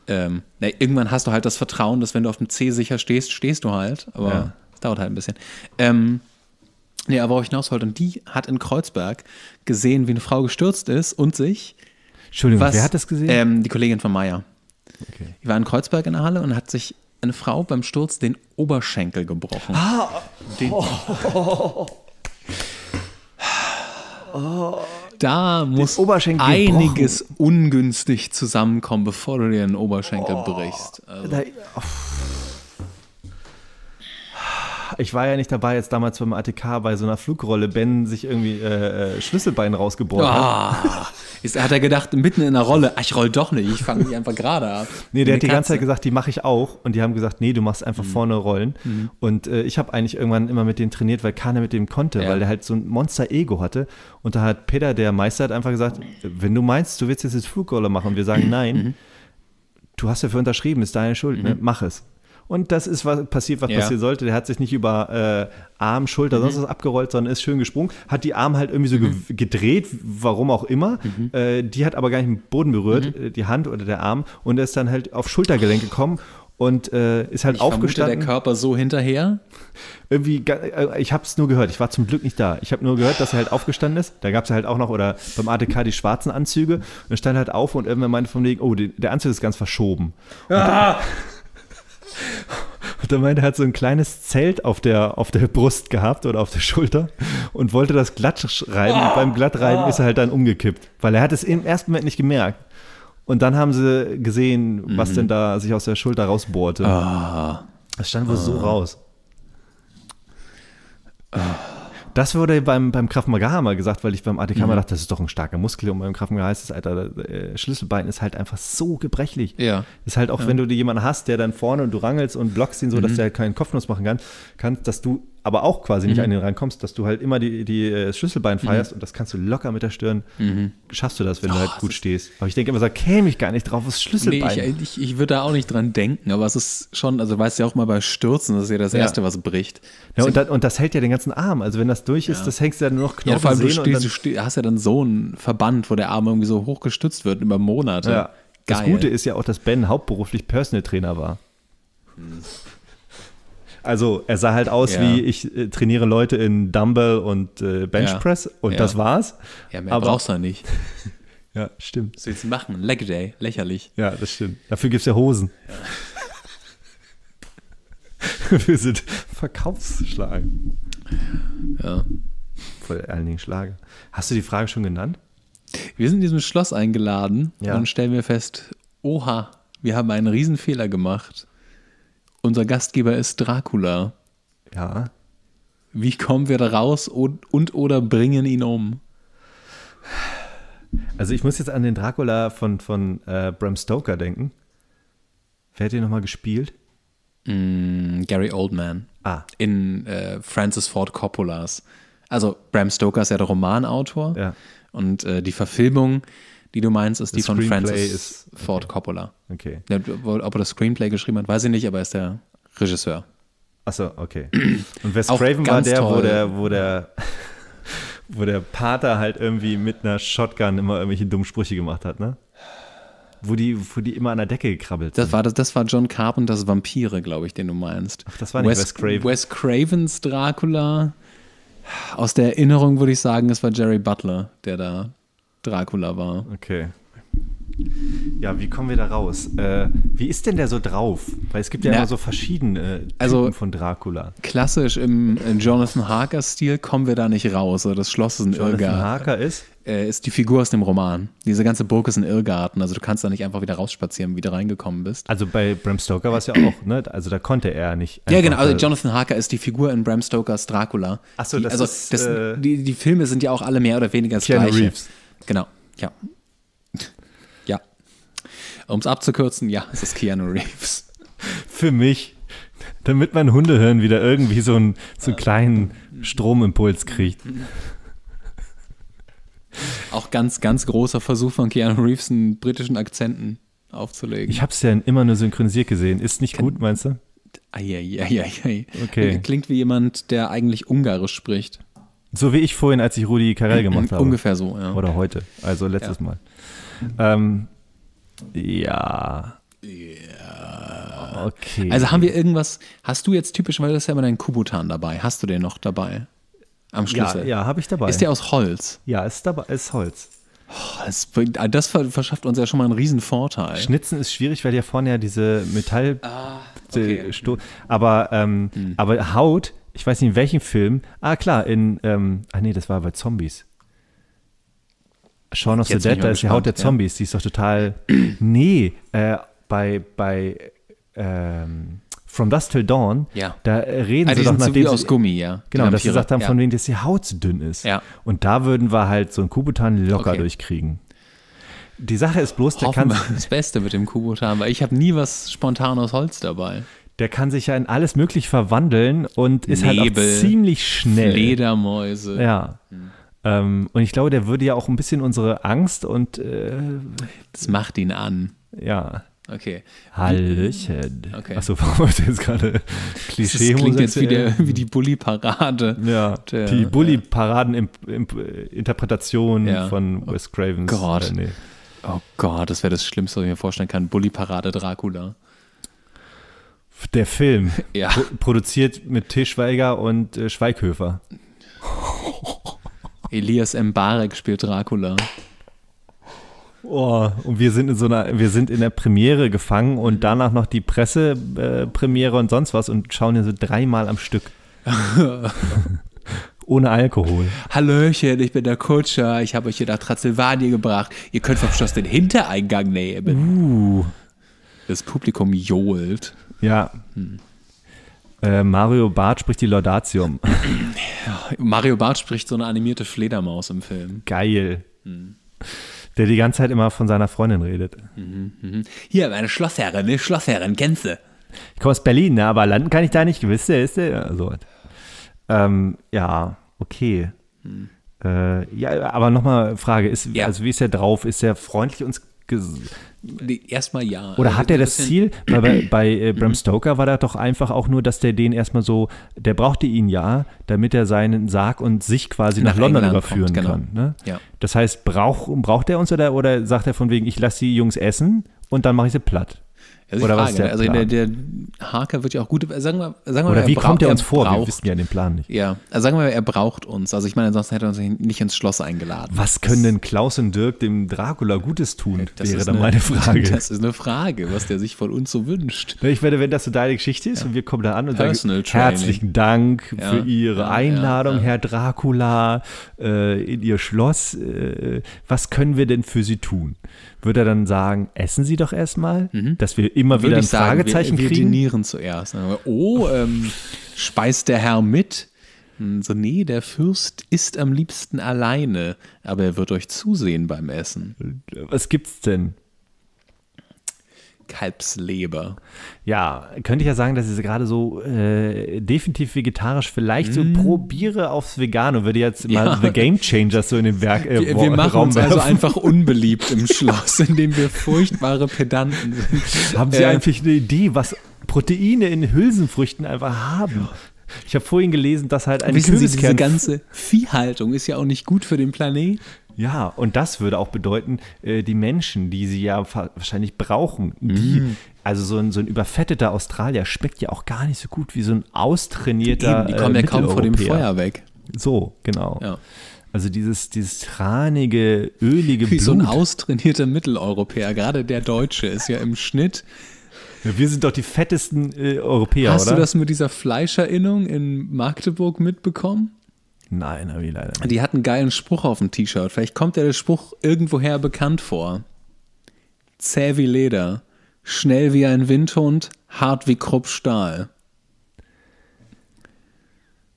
Ähm, na, irgendwann hast du halt das Vertrauen, dass wenn du auf dem C sicher stehst, stehst du halt. Aber es ja. dauert halt ein bisschen. Ähm, nee, aber wo ich hinaus wollte, und die hat in Kreuzberg gesehen, wie eine Frau gestürzt ist und sich. Entschuldigung, was, wer hat das gesehen? Ähm, die Kollegin von Meier. Okay. Die war in Kreuzberg in der Halle und hat sich eine Frau beim Sturz den Oberschenkel gebrochen. Ah! Den, oh. Oh, da muss einiges gebrochen. ungünstig zusammenkommen, bevor du dir einen Oberschenkel oh, brichst. Also. Da, oh ich war ja nicht dabei, jetzt damals beim ATK bei so einer Flugrolle Ben sich irgendwie äh, äh Schlüsselbein rausgebohrt oh, hat. Ah, ist, hat er gedacht, mitten in der Rolle, ach, ich roll doch nicht, ich fange mich einfach gerade ab. Nee, der hat die ganze Zeit gesagt, die mache ich auch. Und die haben gesagt, nee, du machst einfach mhm. vorne Rollen. Mhm. Und äh, ich habe eigentlich irgendwann immer mit denen trainiert, weil keiner mit dem konnte, ja. weil der halt so ein Monster-Ego hatte. Und da hat Peter, der Meister, hat einfach gesagt, wenn du meinst, du willst jetzt jetzt Flugrolle machen und wir sagen nein, mhm. du hast dafür unterschrieben, ist deine Schuld, ne? Mhm. mach es. Und das ist was passiert, was ja. passieren sollte. Der hat sich nicht über äh, Arm, Schulter, mhm. sonst was abgerollt, sondern ist schön gesprungen. Hat die Arme halt irgendwie so ge mhm. gedreht, warum auch immer. Mhm. Äh, die hat aber gar nicht den Boden berührt, mhm. äh, die Hand oder der Arm. Und er ist dann halt auf Schultergelenk gekommen und äh, ist halt ich aufgestanden. Vermute, der Körper so hinterher? Irgendwie, äh, ich habe es nur gehört. Ich war zum Glück nicht da. Ich habe nur gehört, dass er halt aufgestanden ist. Da gab es halt auch noch oder beim ATK die schwarzen Anzüge. Und er stand halt auf und irgendwann meinte von wegen, oh, der Anzug ist ganz verschoben. Und ah! Dann, und er meinte, er hat so ein kleines Zelt auf der, auf der Brust gehabt oder auf der Schulter und wollte das glatt reiben. und beim Glattreiben ist er halt dann umgekippt, weil er hat es im ersten Moment nicht gemerkt. Und dann haben sie gesehen, was mhm. denn da sich aus der Schulter rausbohrte. Ah. Das stand wohl so ah. raus. Ah. Das wurde beim, beim Krav Maga mal gesagt, weil ich beim ATK mhm. mal dachte, das ist doch ein starker Muskel und beim Krav Maga heißt es, Alter, äh, Schlüsselbein ist halt einfach so gebrechlich. Ja. Ist halt auch, ja. wenn du jemanden hast, der dann vorne und du rangelst und blockst ihn so, mhm. dass der halt keinen Kopfnuss machen kann, kannst, dass du aber auch quasi nicht mhm. an den reinkommst, dass du halt immer die, die äh, Schlüsselbein mhm. feierst mhm. und das kannst du locker mit der Stirn, mhm. schaffst du das, wenn oh, du halt gut stehst. Aber ich denke immer so, käme ich gar nicht drauf, was Schlüsselbein. Nee, ich, ich, ich würde da auch nicht dran denken, aber es ist schon, also weißt du ja auch mal bei Stürzen, das ist ja das ja. Erste, was bricht. Ja, und, das, und das hält ja den ganzen Arm, also wenn das durch ist, ja. das hängst du ja nur noch Knochen. Ja, vor allem du, stehst, du stehst, hast ja dann so einen Verband, wo der Arm irgendwie so hoch gestützt wird über Monate. Ja. Das Gute ist ja auch, dass Ben hauptberuflich Personal Trainer war. Hm also er sah halt aus ja. wie ich äh, trainiere Leute in Dumbbell und äh, Benchpress ja. und ja. das war's. Ja, mehr aber brauchst du nicht. ja, stimmt. Was willst du machen, Leg Day, lächerlich. Ja, das stimmt. Dafür gibt's ja Hosen. Wir sind Verkaufsschlager. Ja. Vor allen Dingen Schlager. Hast du die Frage schon genannt? Wir sind in diesem Schloss eingeladen und stellen wir fest, oha, wir haben einen Riesenfehler gemacht. Unser Gastgeber ist Dracula. Ja. Wie kommen wir da raus und, und oder bringen ihn um? Also ich muss jetzt an den Dracula von, von äh, Bram Stoker denken. Wer hat den nochmal gespielt? Mm, Gary Oldman. Ah. In äh, Francis Ford Coppolas. Also Bram Stoker ist ja der Romanautor. Ja. Und äh, die Verfilmung die du meinst, ist das die von Screenplay Francis ist, okay. Ford Coppola. Okay. Der, ob er das Screenplay geschrieben hat, weiß ich nicht, aber er ist der Regisseur. Achso, okay. Und Wes Craven war der, wo der, wo der, wo der Pater halt irgendwie mit einer Shotgun immer irgendwelche dummen Sprüche gemacht hat, ne? Wo die, wo die immer an der Decke gekrabbelt sind. Das war, das, das war John Carpenters Vampire, glaube ich, den du meinst. Ach, das war nicht Wes, Wes Craven. Wes Cravens Dracula. Aus der Erinnerung würde ich sagen, es war Jerry Butler, der da Dracula war. Okay. Ja, wie kommen wir da raus? Äh, wie ist denn der so drauf? Weil es gibt ja Na, immer so verschiedene Typen also, von Dracula. Klassisch im, im Jonathan Harker-Stil kommen wir da nicht raus. Also das Schloss ist ein Jonathan Irrgarten. Jonathan Harker ist? Äh, ist die Figur aus dem Roman. Diese ganze Burg ist ein Irrgarten. Also du kannst da nicht einfach wieder rausspazieren, wie du reingekommen bist. Also bei Bram Stoker war es ja auch, ne? Also da konnte er nicht. Ja, genau. Also äh, Jonathan Harker ist die Figur in Bram Stokers Dracula. Achso, das die, also, ist. Das, äh, die, die Filme sind ja auch alle mehr oder weniger das Keanu gleiche. Reeves. Genau, ja. Ja. Um es abzukürzen, ja, es ist Keanu Reeves. Für mich, damit mein Hundehirn wieder irgendwie so einen, so einen kleinen Stromimpuls kriegt. Auch ganz, ganz großer Versuch von Keanu Reeves, einen britischen Akzenten aufzulegen. Ich habe es ja immer nur synchronisiert gesehen. Ist nicht gut, meinst du? Eieieiei. Okay. Klingt wie jemand, der eigentlich Ungarisch spricht. So wie ich vorhin, als ich Rudi Carell gemacht habe. Ungefähr so, ja. Oder heute, also letztes ja. Mal. Ähm, ja. Ja. Okay. Also haben wir irgendwas, hast du jetzt typisch, weil du hast ja immer deinen Kubutan dabei, hast du den noch dabei? Am Schlüssel? Ja, ja habe ich dabei. Ist der aus Holz? Ja, ist, dabei, ist Holz. Oh, das, ah, verschafft uns ja schon mal einen riesen Vorteil. Schnitzen ist schwierig, weil ja vorne ja diese Metall... Ah, äh, okay. Aber, ähm, hm. aber Haut ich weiß nicht in welchem Film. Ah, klar, in, ähm, ah nee, das war bei Zombies. Shaun of Jetzt the Dead, da ist die Haut der Zombies, ja. die ist doch total. nee, äh, bei, bei ähm, From Dust Till Dawn, ja. da reden also sie doch nachdem sie, aus Gummi, ja. Genau, dass sie gesagt haben, ja. von wegen, dass die Haut zu dünn ist. Ja. Und da würden wir halt so einen Kubutan locker okay. durchkriegen. Die Sache ist bloß, der Hoffen kann. Das Beste mit dem Kubutan, weil ich habe nie was spontan aus Holz dabei. Der kann sich ja in alles mögliche verwandeln und ist Nebel, halt auch ziemlich schnell. Fledermäuse. Ja. Hm. Ähm, und ich glaube, der würde ja auch ein bisschen unsere Angst und. Äh, das macht ihn an. Ja. Okay. Hallöchen. Okay. Achso, warum habe ich jetzt gerade Klischee Das klingt jetzt wie, der, wie die Bully-Parade. Ja, der, die Bully-Paraden-Interpretation ja. von Wes Cravens. Oh Gott. Äh, nee. Oh Gott, das wäre das Schlimmste, was ich mir vorstellen kann. Bully-Parade Dracula. Der Film. Ja. Pro produziert mit Tischweiger und äh, Schweighöfer. Elias M. Barek spielt Dracula. Oh, und wir sind in so einer, wir sind in der Premiere gefangen und mhm. danach noch die Pressepremiere äh, und sonst was und schauen hier so dreimal am Stück. Ohne Alkohol. Hallöchen, ich bin der Kutscher. Ich habe euch hier nach Transylvanien gebracht. Ihr könnt vom Schloss den Hintereingang nehmen. Uh. Das Publikum johlt. Ja. Hm. Äh, Mario Barth spricht die Laudatium. Mario Barth spricht so eine animierte Fledermaus im Film. Geil. Hm. Der die ganze Zeit immer von seiner Freundin redet. Mhm, mhm. Hier, meine Schlossherrin, die Schlossherrin, kennst du? Ich komme aus Berlin, ne? aber landen kann ich da nicht, gewiss, der ist der. Ja, ähm, ja okay. Hm. Äh, ja, aber nochmal Frage, ist, ja. also wie ist er drauf? Ist er freundlich uns Nee, erstmal ja. Oder also hat er das Ziel? Weil bei, bei äh, Bram Stoker war das doch einfach auch nur, dass der den erstmal so, der brauchte ihn ja, damit er seinen Sarg und sich quasi nach, nach London England überführen kommt, genau. kann. Ne? Ja. Das heißt, brauch, braucht er uns oder, oder sagt er von wegen, ich lasse die Jungs essen und dann mache ich sie platt? Also Oder was der ne? Also der, der Harker wird ja auch gut, sagen wir, sagen wir Oder mal, wie kommt er uns vor? Braucht, wir wissen ja den Plan nicht. Ja, also sagen wir mal, er braucht uns. Also ich meine, ansonsten hätte er uns nicht ins Schloss eingeladen. Was können denn Klaus und Dirk dem Dracula Gutes tun, das wäre dann eine, meine Frage. Das ist eine Frage, was der sich von uns so wünscht. Ich werde, wenn das so deine Geschichte ist ja. und wir kommen da an und Personal sagen, Training. herzlichen Dank ja. für Ihre ja, Einladung, Herr Dracula, äh, in Ihr Schloss. Äh, was können wir denn für Sie tun? Würde er dann sagen, essen Sie doch erstmal, mhm. dass wir immer wieder ein Fragezeichen sagen, wir, wir kriegen. Wir zuerst. Oh, ähm, speist der Herr mit? Hm, so, nee, der Fürst ist am liebsten alleine, aber er wird euch zusehen beim Essen. Was gibt's denn? Kalbsleber. Ja, könnte ich ja sagen, dass ich sie gerade so äh, definitiv vegetarisch vielleicht mm. so probiere aufs Vegane. Würde jetzt mal The Game Changers so in den Werk äh, Wir, wir machen Raum uns also werfen. also einfach unbeliebt im Schloss, in dem wir furchtbare Pedanten sind. Haben Sie äh, eigentlich eine Idee, was Proteine in Hülsenfrüchten einfach haben? Ich habe vorhin gelesen, dass halt ein Wissen Kürbiskern... Sie, diese ganze Viehhaltung ist ja auch nicht gut für den Planeten. Ja, und das würde auch bedeuten, äh, die Menschen, die sie ja wahrscheinlich brauchen, die, mm. also so ein, so ein überfetteter Australier schmeckt ja auch gar nicht so gut wie so ein austrainierter. Eben, die kommen äh, ja kaum vor dem Feuer weg. So, genau. Ja. Also dieses, dieses tranige, ölige Wie Blut. so ein austrainierter Mitteleuropäer, gerade der Deutsche ist ja im Schnitt. Wir sind doch die fettesten äh, Europäer, Hast oder? Hast du das mit dieser Fleischerinnung in Magdeburg mitbekommen? Nein, habe ich leider nicht. Die hat einen geilen Spruch auf dem T-Shirt. Vielleicht kommt der Spruch irgendwoher bekannt vor. Zäh wie Leder, schnell wie ein Windhund, hart wie Krupp Stahl.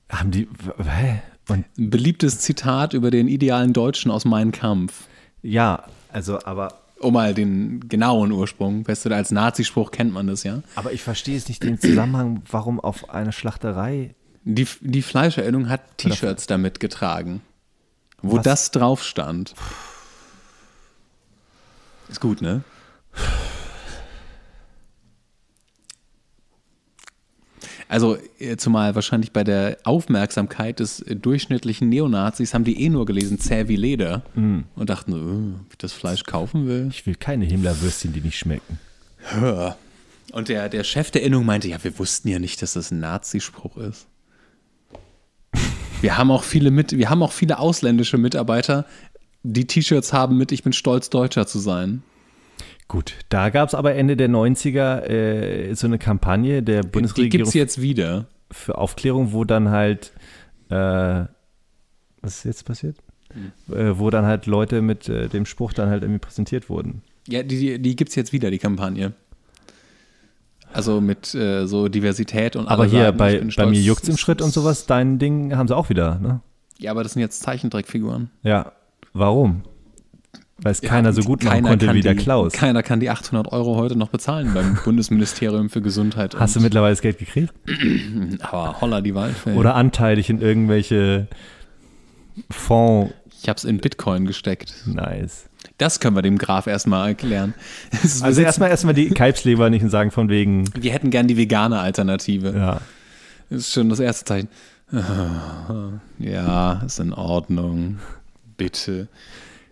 Haben die. Hä? Und Beliebtes Zitat über den idealen Deutschen aus Mein Kampf. Ja, also aber. Um mal den genauen Ursprung, weißt du, als Nazispruch kennt man das ja. Aber ich verstehe es nicht, den Zusammenhang, warum auf eine Schlachterei die, die Fleischeröllung hat T-Shirts damit getragen, wo Was? das drauf stand. Ist gut, ne? Also äh, zumal wahrscheinlich bei der Aufmerksamkeit des äh, durchschnittlichen Neonazis haben die eh nur gelesen, zäh wie Leder mm. und dachten, oh, äh, ich das Fleisch kaufen will. Ich will keine Himmlerwürstchen, die nicht schmecken. Und der, der Chef der Innung meinte, ja, wir wussten ja nicht, dass das ein Nazispruch ist. Wir haben auch viele mit, wir haben auch viele ausländische Mitarbeiter, die T-Shirts haben mit Ich bin stolz, Deutscher zu sein. Gut, da gab es aber Ende der 90er äh, so eine Kampagne der Bundesregierung. Die gibt es jetzt wieder. Für Aufklärung, wo dann halt, äh, was ist jetzt passiert? Mhm. Äh, wo dann halt Leute mit äh, dem Spruch dann halt irgendwie präsentiert wurden. Ja, die, die, die gibt es jetzt wieder, die Kampagne. Also mit äh, so Diversität und Aber hier sagen, bei, bei mir juckt's im Schritt und sowas, dein Ding haben sie auch wieder, ne? Ja, aber das sind jetzt Zeichentrickfiguren. Ja, warum? Weil es ja, keiner so gut machen konnte wie der die, Klaus. Keiner kann die 800 Euro heute noch bezahlen beim Bundesministerium für Gesundheit. Hast du mittlerweile das Geld gekriegt? aber holla die Waldfeld. Oder anteilig in irgendwelche Fonds ich habe es in Bitcoin gesteckt. Nice. Das können wir dem Graf erstmal erklären. Also erstmal erstmal die Kalbsleber nicht und sagen von wegen. Wir hätten gern die vegane Alternative. Ja. Das ist schon das erste Zeichen. Ja, ist in Ordnung. Bitte.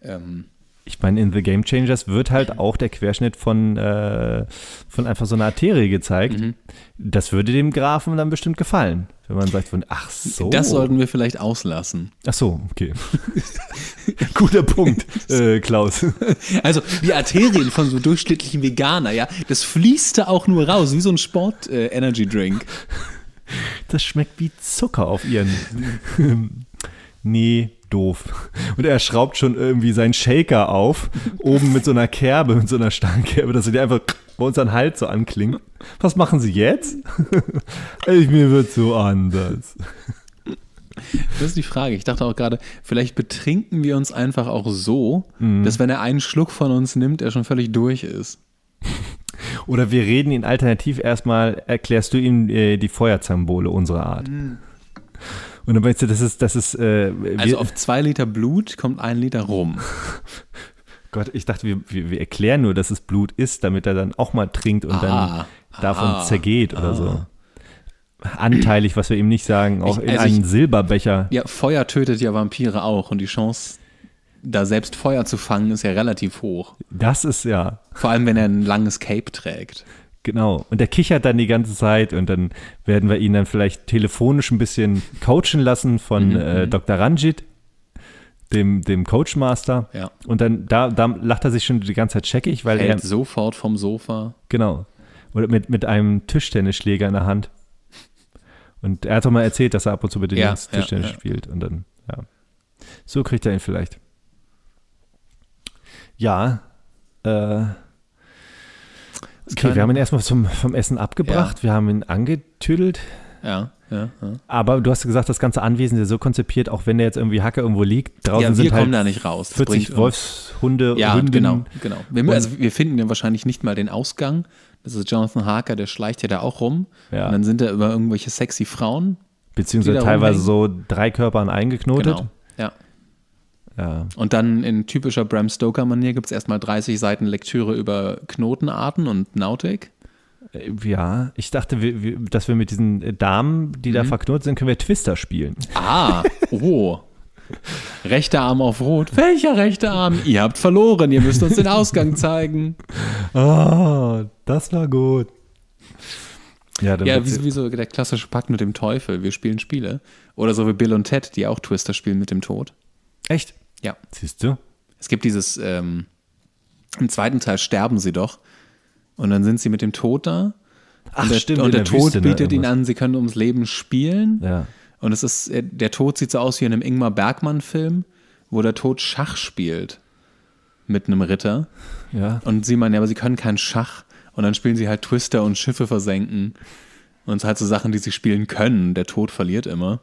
Ähm, ich meine, in The Game Changers wird halt mhm. auch der Querschnitt von, äh, von einfach so einer Arterie gezeigt. Mhm. Das würde dem Grafen dann bestimmt gefallen, wenn man sagt von, ach so. Das sollten wir vielleicht auslassen. Ach so, okay. Guter Punkt, äh, Klaus. Also die Arterien von so durchschnittlichen Veganer, ja, das fließt da auch nur raus, wie so ein Sport-Energy-Drink. Äh, das schmeckt wie Zucker auf ihren... nee, doof. Und er schraubt schon irgendwie seinen Shaker auf, oben mit so einer Kerbe, mit so einer Stahlkerbe, dass er dir einfach bei unseren an Hals so anklingt. Was machen sie jetzt? ich, mir wird so anders. Das ist die Frage. Ich dachte auch gerade, vielleicht betrinken wir uns einfach auch so, mhm. dass wenn er einen Schluck von uns nimmt, er schon völlig durch ist. Oder wir reden ihn alternativ erstmal, erklärst du ihm äh, die Feuerzangenbowle unserer Art. Mhm. Und dann meinst du, das ist, das ist. Äh, also auf zwei Liter Blut kommt ein Liter rum. Gott, ich dachte, wir, wir, wir, erklären nur, dass es Blut ist, damit er dann auch mal trinkt und aha, dann ah, davon aha, zergeht oder aha. so. Ah. Anteilig, was wir ihm nicht sagen, auch ich, in also einen ich, Silberbecher. Ja, Feuer tötet ja Vampire auch und die Chance, da selbst Feuer zu fangen, ist ja relativ hoch. Das ist ja. Vor allem, wenn er ein langes Cape trägt. Genau. Und der kichert dann die ganze Zeit und dann werden wir ihn dann vielleicht telefonisch ein bisschen coachen lassen von mhm, äh, mhm. Dr. Ranjit, dem, dem Coachmaster. Ja. Und dann da, da lacht er sich schon die ganze Zeit checkig, weil Fällt er. sofort vom Sofa. Genau. Oder mit, mit einem Tischtennisschläger in der Hand. Und er hat doch mal erzählt, dass er ab und zu mit dem ja, Tischtennis ja, ja. spielt. Und dann, ja. So kriegt er ihn vielleicht. Ja. Äh. Okay, wir haben ihn erstmal zum, vom Essen abgebracht, ja. wir haben ihn angetüdelt. Ja, ja, ja. Aber du hast gesagt, das ganze Anwesen ist ja so konzipiert, auch wenn der jetzt irgendwie Hacke irgendwo liegt, draußen ja, wir sind halt kommen halt da nicht raus. Das 40 Wolfshunde, ja, Hunden. genau, genau. Wir, also wir finden dann wahrscheinlich nicht mal den Ausgang. Das ist Jonathan Harker, der schleicht ja da auch rum. Ja. Und dann sind da immer irgendwelche sexy Frauen. Beziehungsweise teilweise rumhängen. so drei Körpern eingeknotet. Genau. Ja. Und dann in typischer Bram Stoker-Manier gibt es erstmal 30 Seiten Lektüre über Knotenarten und Nautik. Äh, ja, ich dachte, wir, wir, dass wir mit diesen äh, Damen, die mhm. da verknurrt sind, können wir Twister spielen. Ah, oh. Rechter Arm auf Rot. Welcher rechter Arm? Ihr habt verloren. Ihr müsst uns den Ausgang zeigen. Ah, oh, das war gut. Ja, ja wie, wie, so der klassische Pakt mit dem Teufel. Wir spielen Spiele. Oder so wie Bill und Ted, die auch Twister spielen mit dem Tod. Echt? Ja. Siehst du? Es gibt dieses, ähm, im zweiten Teil sterben sie doch. Und dann sind sie mit dem Tod da. Ach, und der, stimmt. Und der, der Tod Wüste, ne, bietet ne, ihnen an, sie können ums Leben spielen. Ja. Und es ist, äh, der Tod sieht so aus wie in einem Ingmar Bergmann-Film, wo der Tod Schach spielt. Mit einem Ritter. Ja. Und sie meinen, ja, aber sie können keinen Schach. Und dann spielen sie halt Twister und Schiffe versenken. Und es halt so Sachen, die sie spielen können. Der Tod verliert immer.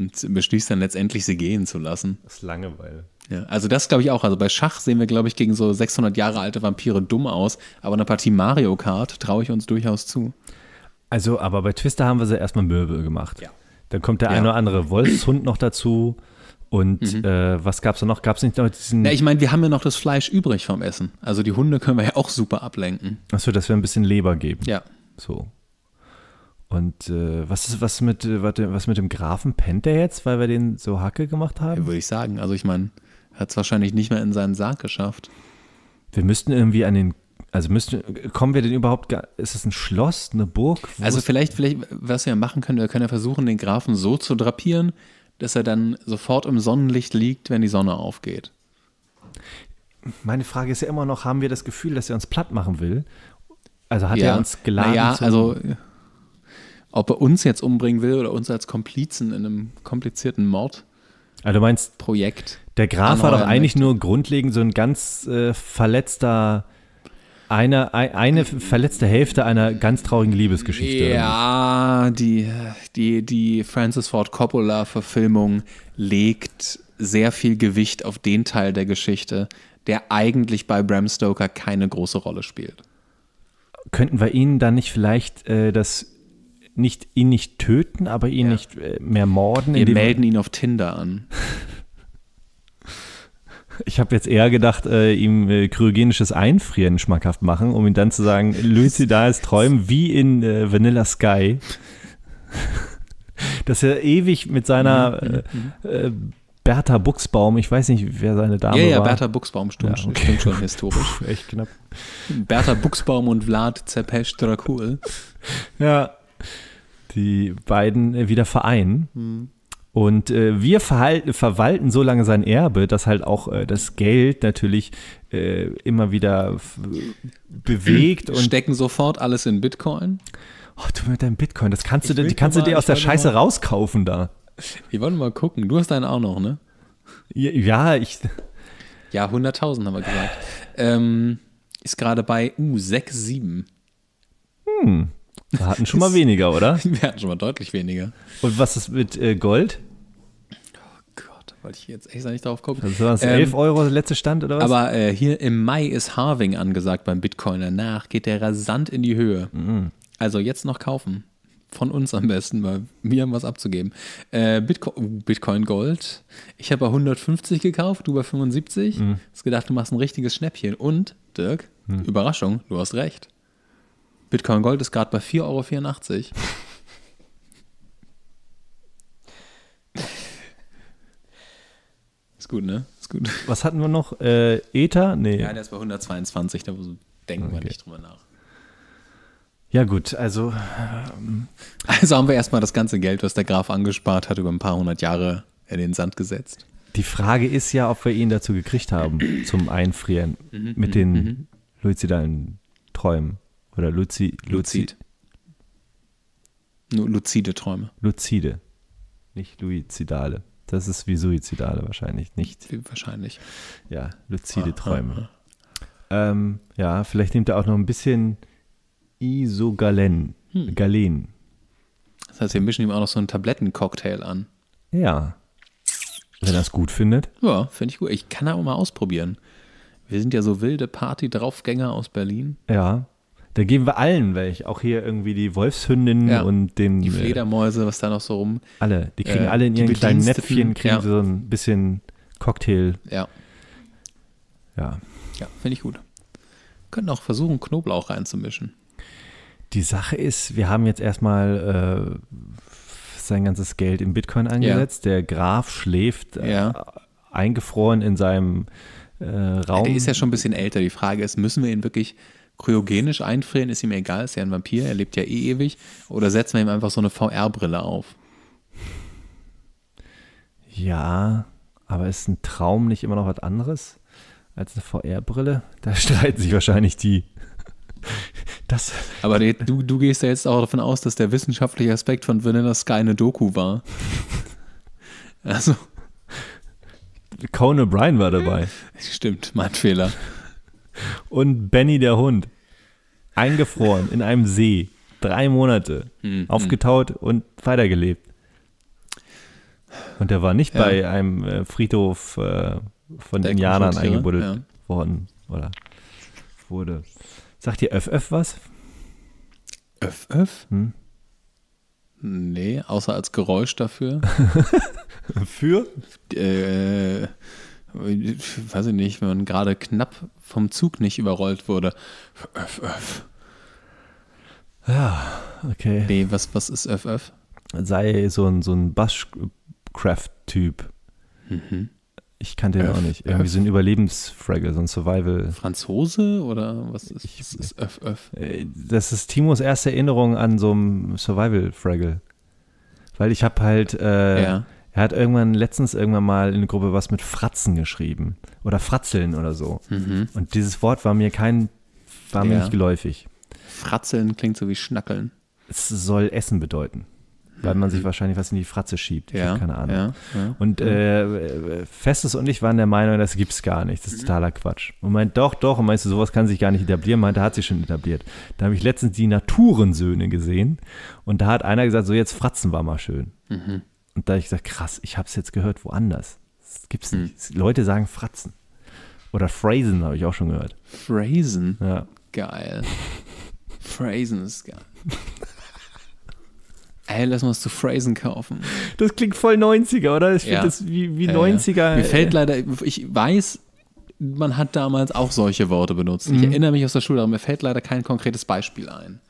Und beschließt dann letztendlich, sie gehen zu lassen. Das ist Langeweile. Ja, also das glaube ich auch. Also bei Schach sehen wir, glaube ich, gegen so 600 Jahre alte Vampire dumm aus. Aber eine Partie Mario Kart traue ich uns durchaus zu. Also, aber bei Twister haben wir sie erstmal Möbel gemacht. Ja. Dann kommt der ja. eine oder andere Wolfshund noch dazu. Und mhm. äh, was gab es da noch? Gab es nicht noch diesen. Ja, ich meine, wir haben ja noch das Fleisch übrig vom Essen. Also die Hunde können wir ja auch super ablenken. Achso, dass wir ein bisschen Leber geben. Ja. So. Und äh, was ist was mit, äh, was mit dem Grafen pennt der jetzt, weil wir den so Hacke gemacht haben? Ja, würde ich sagen. Also ich meine, hat es wahrscheinlich nicht mehr in seinen Sarg geschafft. Wir müssten irgendwie an den also müssen, kommen wir denn überhaupt, ist das ein Schloss, eine Burg? also vielleicht, vielleicht, was wir machen können, wir können ja versuchen, den Grafen so zu drapieren, dass er dann sofort im Sonnenlicht liegt, wenn die Sonne aufgeht. Meine Frage ist ja immer noch, haben wir das Gefühl, dass er uns platt machen will? Also hat ja. er uns geladen? Naja, also ob er uns jetzt umbringen will oder uns als Komplizen in einem komplizierten Mord. Also du meinst, Projekt. Der Graf war doch eigentlich nur grundlegend so ein ganz äh, verletzter, eine, eine verletzte Hälfte einer ganz traurigen Liebesgeschichte. Ja, die, die, die Francis Ford Coppola-Verfilmung legt sehr viel Gewicht auf den Teil der Geschichte, der eigentlich bei Bram Stoker keine große Rolle spielt. Könnten wir Ihnen dann nicht vielleicht äh, das nicht, ihn nicht töten, aber ihn ja. nicht äh, mehr morden. Wir melden ihn auf Tinder an. ich habe jetzt eher gedacht, äh, ihm äh, kryogenisches Einfrieren schmackhaft machen, um ihn dann zu sagen, da lucidales Träumen wie in äh, Vanilla Sky. Dass er ewig mit seiner mhm, äh, mhm, mhm. äh, Bertha Buchsbaum, ich weiß nicht, wer seine Dame ja, ja, war. Ja, Bertha Buchsbaum, stimmt, ja, okay. stimmt schon historisch. Puh, echt knapp. Bertha Buchsbaum und Vlad Zepesch Dracul. Ja, die beiden äh, wieder vereinen. Mhm. Und äh, wir verwalten so lange sein Erbe, dass halt auch äh, das Geld natürlich äh, immer wieder bewegt und stecken sofort alles in Bitcoin. Oh, du mit deinem Bitcoin, das kannst du, die kannst du dir aus der Scheiße mal, rauskaufen da. Wir wollen mal gucken. Du hast deinen auch noch, ne? Ja, ich. Ja, 100.000 haben wir gesagt. Ähm, ist gerade bei U67. Uh, hm. Wir hatten schon mal weniger, oder? Wir hatten schon mal deutlich weniger. Und was ist mit äh, Gold? Oh wollte ich jetzt echt nicht drauf gucken. Also das waren ähm, 11 Euro der letzte Stand oder was? Aber äh, hier im Mai ist Harving angesagt beim Bitcoin. Danach geht der rasant in die Höhe. Mhm. Also jetzt noch kaufen. Von uns am besten, weil wir haben was abzugeben. Äh, Bitcoin, uh, Bitcoin, Gold. Ich habe 150 gekauft, du bei 75. Mhm. Hast gedacht, du machst ein richtiges Schnäppchen. Und, Dirk, mhm. Überraschung, du hast recht. Bitcoin Gold ist gerade bei 4,84 Euro. ist gut, ne? Ist gut. Was hatten wir noch? Äh, Ether? Nee. Ja, der ist bei 122, da denken okay. wir nicht drüber nach. Ja, gut, also. Ähm, also haben wir erstmal das ganze Geld, was der Graf angespart hat, über ein paar hundert Jahre in den Sand gesetzt. Die Frage ist ja, ob wir ihn dazu gekriegt haben, zum Einfrieren mhm, mit den mhm, mhm. luizidalen Träumen. Oder Luzi, Luzid. Luzid. Luzide Träume. Luzide. Nicht luizidale. Das ist wie suizidale wahrscheinlich, nicht? Wahrscheinlich. Ja, luzide ah, ah Träume. Ah, ah. Ähm, ja, vielleicht nimmt er auch noch ein bisschen Isogalen. Hm. Galen. Das heißt, wir mischen ihm auch noch so einen Tablettencocktail an. Ja. Wenn er es gut findet. Ja, finde ich gut. Ich kann aber mal ausprobieren. Wir sind ja so wilde Party-Draufgänger aus Berlin. Ja. Da geben wir allen welche. Auch hier irgendwie die Wolfshündin ja, und den. Die äh, Fledermäuse, was da noch so rum. Alle. Die kriegen äh, alle in ihren kleinen Näpfchen, kriegen ja. so ein bisschen Cocktail. Ja. Ja. Ja, finde ich gut. Wir können auch versuchen, Knoblauch reinzumischen. Die Sache ist, wir haben jetzt erstmal äh, sein ganzes Geld in Bitcoin eingesetzt. Ja. Der Graf schläft äh, eingefroren in seinem äh, Raum. Der ist ja schon ein bisschen älter. Die Frage ist, müssen wir ihn wirklich Kryogenisch einfrieren ist ihm egal, ist ja ein Vampir, er lebt ja eh ewig. Oder setzen wir ihm einfach so eine VR-Brille auf? Ja, aber ist ein Traum nicht immer noch was anderes als eine VR-Brille? Da streiten sich wahrscheinlich die. Das. Aber du, du gehst ja jetzt auch davon aus, dass der wissenschaftliche Aspekt von Vanilla Sky eine Doku war. Also. Conan O'Brien war dabei. Stimmt, mein Fehler und Benny der Hund eingefroren in einem See. Drei Monate. Hm, hm, aufgetaut und weitergelebt. Und der war nicht ja. bei einem äh, Friedhof äh, von der Indianern eingebuddelt ja. worden. Oder wurde. Sagt ihr Öff-Öff was? Öff-Öff? Hm? Nee, außer als Geräusch dafür. Für? Äh, äh, weiß ich nicht, wenn man gerade knapp vom Zug nicht überrollt wurde. Öff, öff. Ja, okay. B, was, was ist öff? Sei so ein, so ein Bushcraft-Typ. Mhm. Ich kannte den öff, auch nicht. Irgendwie öff. so ein Überlebensfraggle, so ein Survival. Franzose oder was ist, ich, was ist öff, öff? Äh, das ist Timos erste Erinnerung an so ein Survival-Fraggle. Weil ich habe halt. Äh, ja er hat irgendwann letztens irgendwann mal in der Gruppe was mit Fratzen geschrieben oder Fratzeln oder so. Mhm. Und dieses Wort war mir kein, war mir nicht geläufig. Fratzeln klingt so wie Schnackeln. Es soll Essen bedeuten, weil man mhm. sich wahrscheinlich was in die Fratze schiebt. Ich Ja. keine Ahnung. Ja. Und äh, Festes und ich waren der Meinung, das gibt's gar nicht. Das ist mhm. totaler Quatsch. Und meint, doch, doch. Und meinst du, sowas kann sich gar nicht etablieren? Meinte, hat sich schon etabliert. Da habe ich letztens die Naturensöhne gesehen und da hat einer gesagt, so jetzt fratzen war mal schön. Mhm. Und da habe ich gesagt, krass, ich habe es jetzt gehört woanders. Das gibt's nicht. Hm. Leute sagen Fratzen. Oder Phrasen habe ich auch schon gehört. Phrasen? Ja. Geil. Phrasen ist geil. Ey, lass mal was zu Phrasen kaufen. Das klingt voll 90er, oder? Ich finde ja. das wie, wie ja, 90er. Ja. Mir fällt äh, leider, ich weiß, man hat damals auch solche Worte benutzt. Mhm. Ich erinnere mich aus der Schule, aber mir fällt leider kein konkretes Beispiel ein.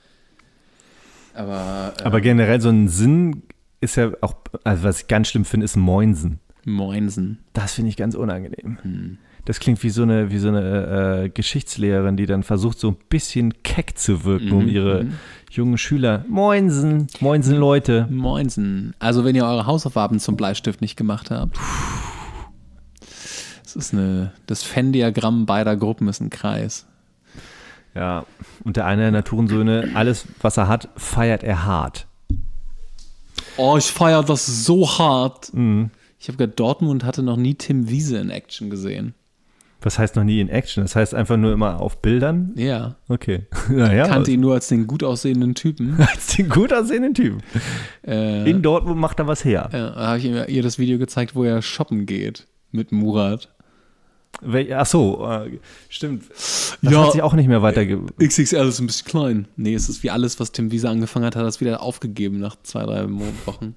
Aber, ähm, aber generell so ein Sinn ist ja auch, also was ich ganz schlimm finde, ist Moinsen. Moinsen. Das finde ich ganz unangenehm. Hm. Das klingt wie so eine, wie so eine äh, Geschichtslehrerin, die dann versucht, so ein bisschen keck zu wirken, um mhm, ihre mhm. jungen Schüler. Moinsen, Moinsen, Leute. Moinsen. Also, wenn ihr eure Hausaufgaben zum Bleistift nicht gemacht habt. Das ist eine, das Venn-Diagramm beider Gruppen ist ein Kreis. Ja, und der eine der Naturensöhne, alles, was er hat, feiert er hart. Oh, ich feiere das so hart. Mhm. Ich habe gehört, Dortmund hatte noch nie Tim Wiese in Action gesehen. Was heißt noch nie in Action? Das heißt einfach nur immer auf Bildern? Ja. Okay. Naja, ich kannte ihn nur als den gut aussehenden Typen. Als den gut aussehenden Typen. Äh, in Dortmund macht er was her. Ja, äh, habe ich ihr das Video gezeigt, wo er shoppen geht mit Murat. Ach so, äh, stimmt. Das ja, hat sich auch nicht mehr weiter. Äh, XXL ist ein bisschen klein. Nee, es ist wie alles, was Tim Wiese angefangen hat, hat das wieder aufgegeben nach zwei, drei Wochen.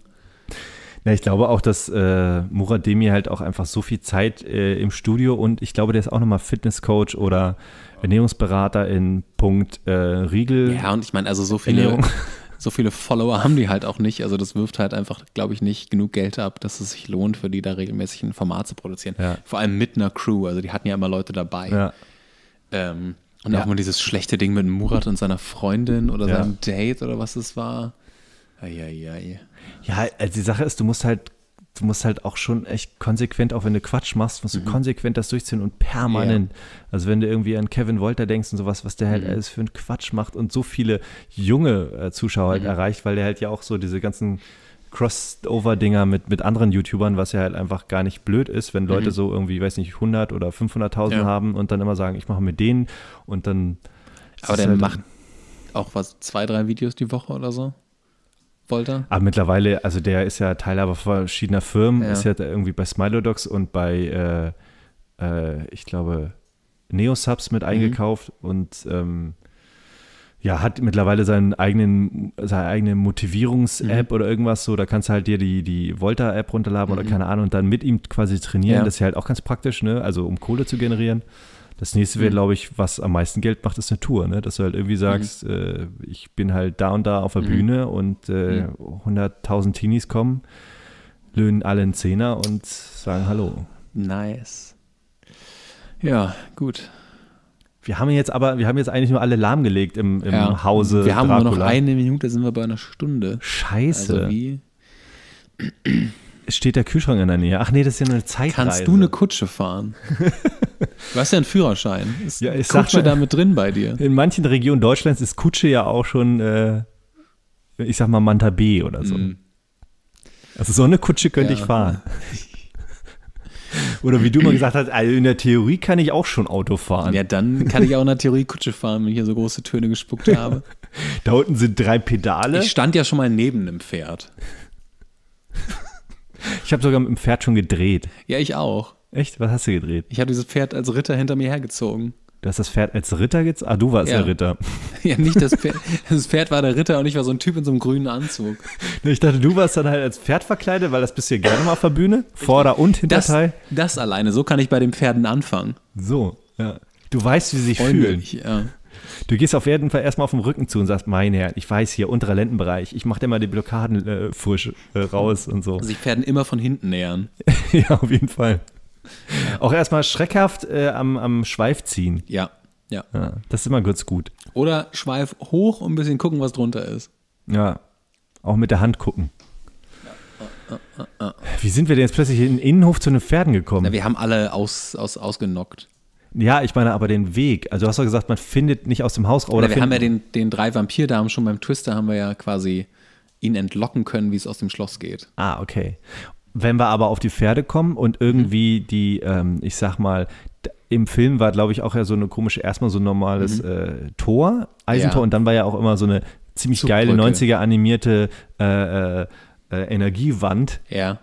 Na, ja, ich glaube auch, dass äh, Murademi halt auch einfach so viel Zeit äh, im Studio und ich glaube, der ist auch nochmal Fitnesscoach oder Ernährungsberater in Punkt äh, Riegel. Ja, und ich meine, also so viele, so viele Follower haben die halt auch nicht. Also das wirft halt einfach, glaube ich, nicht genug Geld ab, dass es sich lohnt, für die da regelmäßig ein Format zu produzieren. Ja. Vor allem mit einer Crew. Also die hatten ja immer Leute dabei. Ja. Ähm, und auch mal dieses schlechte Ding mit Murat und seiner Freundin oder seinem Date oder was es war. Eieiei. Ja, also die Sache ist, du musst halt du musst halt auch schon echt konsequent, auch wenn du Quatsch machst, musst du mhm. konsequent das durchziehen und permanent. Ja. Also wenn du irgendwie an Kevin Wolter denkst und sowas, was der halt mhm. alles für einen Quatsch macht und so viele junge äh, Zuschauer halt mhm. erreicht, weil der halt ja auch so diese ganzen Crossover-Dinger mit, mit anderen YouTubern, was ja halt einfach gar nicht blöd ist, wenn Leute mhm. so irgendwie, weiß nicht, 100 oder 500.000 ja. haben und dann immer sagen, ich mache mit denen und dann. Aber der halt macht auch was, zwei, drei Videos die Woche oder so? wollte. Aber ah, mittlerweile, also der ist ja Teilhaber verschiedener Firmen, ja. ist ja irgendwie bei Smilodox und bei, äh, äh, ich glaube, Neosubs mit mhm. eingekauft mhm. und ähm, ja, hat mittlerweile seinen eigenen, seine eigene Motivierungs-App mhm. oder irgendwas so. Da kannst du halt dir die, die Volta-App runterladen mhm. oder keine Ahnung und dann mit ihm quasi trainieren. Ja. Das ist ja halt auch ganz praktisch, ne? Also um Kohle zu generieren. Das nächste wäre, mhm. glaube ich, was am meisten Geld macht, ist eine Tour. Ne? Dass du halt irgendwie mhm. sagst, mhm. äh, ich bin halt da und da auf der mhm. Bühne und äh, 100.000 mhm. Teenies kommen, löhnen alle einen Zehner und sagen Hallo. Nice. Ja, gut. Wir haben jetzt aber, wir haben jetzt eigentlich nur alle lahmgelegt im, im ja. Hause. Wir haben Dracula. nur noch eine Minute, sind wir bei einer Stunde. Scheiße. Also wie? steht der Kühlschrank in der Nähe. Ach nee, das ist ja nur eine Zeitreise. Kannst du eine Kutsche fahren? du hast ja einen Führerschein. Ist ja, Kutsche da mit drin bei dir? In manchen Regionen Deutschlands ist Kutsche ja auch schon, äh, ich sag mal, Manta B oder so. Mm. Also so eine Kutsche könnte ja. ich fahren. Oder wie du mal gesagt hast, also in der Theorie kann ich auch schon Auto fahren. Ja, dann kann ich auch in der Theorie Kutsche fahren, wenn ich hier so große Töne gespuckt habe. da unten sind drei Pedale. Ich stand ja schon mal neben einem Pferd. Ich habe sogar mit dem Pferd schon gedreht. Ja, ich auch. Echt? Was hast du gedreht? Ich habe dieses Pferd als Ritter hinter mir hergezogen. Du hast das Pferd als Ritter gezogen? Ah, du warst ja. der Ritter. Ja, nicht das Pferd. Das Pferd war der Ritter und ich war so ein Typ in so einem grünen Anzug. Ich dachte, du warst dann halt als Pferd verkleidet, weil das bist du ja gerne mal auf der Bühne. Vorder- und Hinterteil. Das, das, alleine, so kann ich bei den Pferden anfangen. So, ja. Du weißt, wie sie sich Freundlich, fühlen. Ja. Du gehst auf jeden Fall erstmal auf den Rücken zu und sagst, mein Herr, ich weiß hier, unterer Lendenbereich, ich mache dir mal die Blockaden äh, frisch äh, raus und so. Sich also Pferden immer von hinten nähern. ja, auf jeden Fall. Auch erstmal schreckhaft äh, am, am Schweif ziehen. Ja, ja, ja. Das ist immer ganz gut. Oder Schweif hoch und ein bisschen gucken, was drunter ist. Ja, auch mit der Hand gucken. Wie sind wir denn jetzt plötzlich in den Innenhof zu den Pferden gekommen? Na, wir haben alle aus, aus, ausgenockt. Ja, ich meine aber den Weg. Also du hast doch gesagt, man findet nicht aus dem Haus raus. Oder wir haben ja den, den drei Vampirdamen schon beim Twister, haben wir ja quasi ihn entlocken können, wie es aus dem Schloss geht. Ah, okay. Wenn wir aber auf die Pferde kommen und irgendwie mhm. die, ähm, ich sag mal, im Film war, glaube ich, auch ja so eine komische, erstmal so ein normales mhm. äh, Tor, Eisentor, ja. und dann war ja auch immer so eine ziemlich Zugbrücke. geile 90er animierte äh, äh, äh, Energiewand. Ja.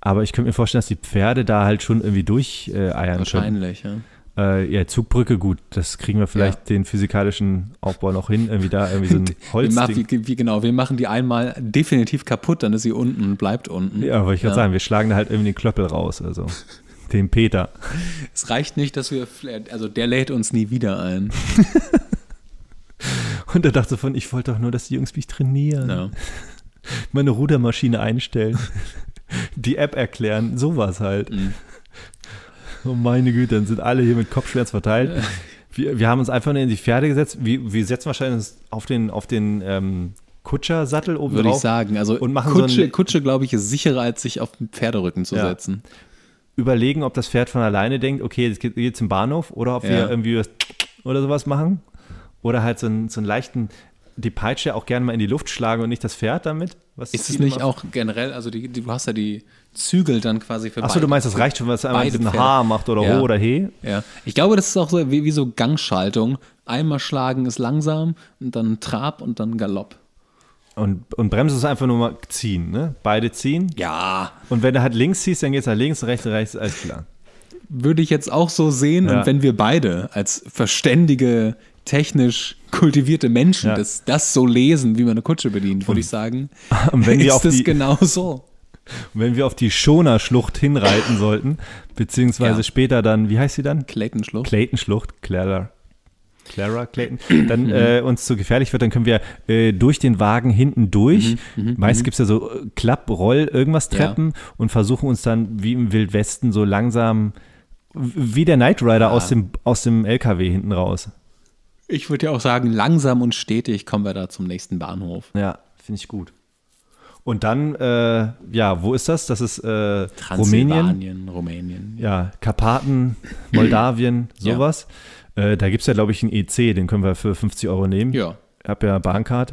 Aber ich könnte mir vorstellen, dass die Pferde da halt schon irgendwie durcheiern können. Wahrscheinlich, ja. Äh, ja, Zugbrücke, gut, das kriegen wir vielleicht ja. den physikalischen Aufbau noch hin, irgendwie da irgendwie so ein Holz. Wie, wie, genau, wir machen die einmal definitiv kaputt, dann ist sie unten und bleibt unten. Ja, wollte ich gerade ja. sagen, wir schlagen da halt irgendwie den Klöppel raus, also den Peter. Es reicht nicht, dass wir, also der lädt uns nie wieder ein. und er dachte von, ich wollte doch nur, dass die Jungs mich trainieren. Ja. Meine Rudermaschine einstellen, die App erklären, sowas halt. Mhm. Oh meine Güte, dann sind alle hier mit Kopfschmerz verteilt. Wir, wir haben uns einfach nur in die Pferde gesetzt. Wir, wir setzen wahrscheinlich auf den, auf den ähm, Kutschersattel oben Würde drauf. ich sagen. Also und machen Kutsche, so Kutsche, glaube ich, ist sicherer, als sich auf den Pferderücken zu ja. setzen. Überlegen, ob das Pferd von alleine denkt, okay, jetzt geht, geht zum Bahnhof oder ob ja. wir irgendwie was oder sowas machen. Oder halt so einen, so einen leichten, die Peitsche auch gerne mal in die Luft schlagen und nicht das Pferd damit. Was ist es nicht auch generell, also die, die, du hast ja die, Zügel dann quasi für Achso, beide. du meinst, das reicht schon, wenn es einmal ein H macht oder ja. Ho oder He? Ja. Ich glaube, das ist auch so wie, wie so Gangschaltung. Einmal schlagen ist langsam und dann Trab und dann Galopp. Und, und Bremse ist einfach nur mal ziehen, ne? Beide ziehen. Ja. Und wenn du halt links ziehst, dann geht es halt links, rechts, rechts, alles klar. Würde ich jetzt auch so sehen. Ja. Und wenn wir beide als verständige, technisch kultivierte Menschen ja. das, das so lesen, wie man eine Kutsche bedient, würde ich sagen, und wenn ist die auf das die, genau so. Und wenn wir auf die Schoner-Schlucht hinreiten sollten, beziehungsweise ja. später dann, wie heißt sie dann? Clayton-Schlucht. Clayton-Schlucht, Clara. Clara Clayton, dann mhm. äh, uns zu gefährlich wird, dann können wir äh, durch den Wagen hinten durch. Mhm, mhm, Meist gibt es ja so äh, Klapp, Roll, irgendwas Treppen ja. und versuchen uns dann wie im Wildwesten so langsam wie der Knight Rider ja. aus, dem, aus dem LKW hinten raus. Ich würde ja auch sagen, langsam und stetig kommen wir da zum nächsten Bahnhof. Ja, finde ich gut. Und dann, äh, ja, wo ist das? Das ist äh, Rumänien. Rumänien. Ja, Karpaten, Moldawien, sowas. Ja. Äh, da gibt es ja, glaube ich, einen EC, den können wir für 50 Euro nehmen. Ja. Ich habe ja Bahncard.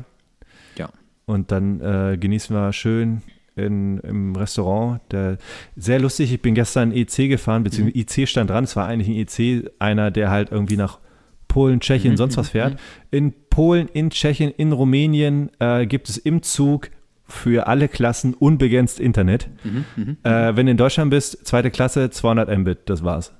Ja. Und dann äh, genießen wir schön in, im Restaurant. Der, sehr lustig, ich bin gestern EC gefahren, beziehungsweise mhm. IC e stand dran. Es war eigentlich ein EC, einer, der halt irgendwie nach Polen, Tschechien, mhm, sonst mhm, was fährt. Mhm. In Polen, in Tschechien, in Rumänien äh, gibt es im Zug für alle Klassen unbegrenzt Internet. Mhm, mhm, mhm, äh, wenn du in Deutschland bist, zweite Klasse, 200 Mbit, das war's.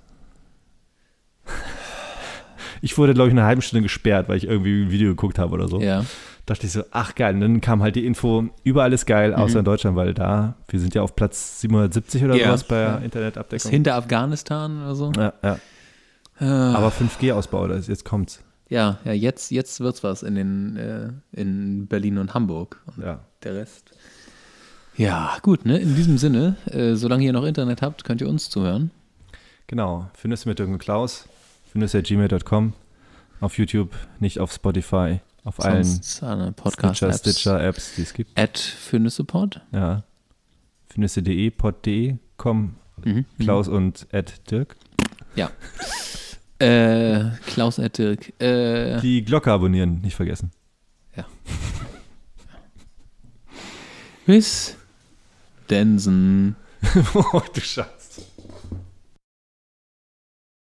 Ich wurde, glaube ich, eine halbe Stunde gesperrt, weil ich irgendwie ein Video geguckt habe oder so. Ja. Dachte ich so, ach geil. Und dann kam halt die Info, überall ist geil, außer mhm. in Deutschland, weil da, wir sind ja auf Platz 770 oder yeah. sowas bei ja. Internetabdeckung. Ist hinter Afghanistan oder so. Ja, ja. Ah. Aber 5G-Ausbau, jetzt kommt's. Ja, ja, jetzt, jetzt wird's was in den äh, in Berlin und Hamburg. Und ja. der Rest. Ja, gut, ne? In diesem Sinne, äh, solange ihr noch Internet habt, könnt ihr uns zuhören. Genau. Findest du mit Dirk und Klaus, findest du at gmail.com, auf YouTube, nicht auf Spotify, auf Sonst allen Podcast Stitcher, Apps. Stitcher Apps, die es gibt. At Findestepod. Ja. Findeste.de, pod.de, com, mhm. Klaus und at Dirk. Ja. Äh, Klaus at Dirk. Äh, Die Glocke abonnieren, nicht vergessen. Ja. Miss Densen. oh, du Scheiße.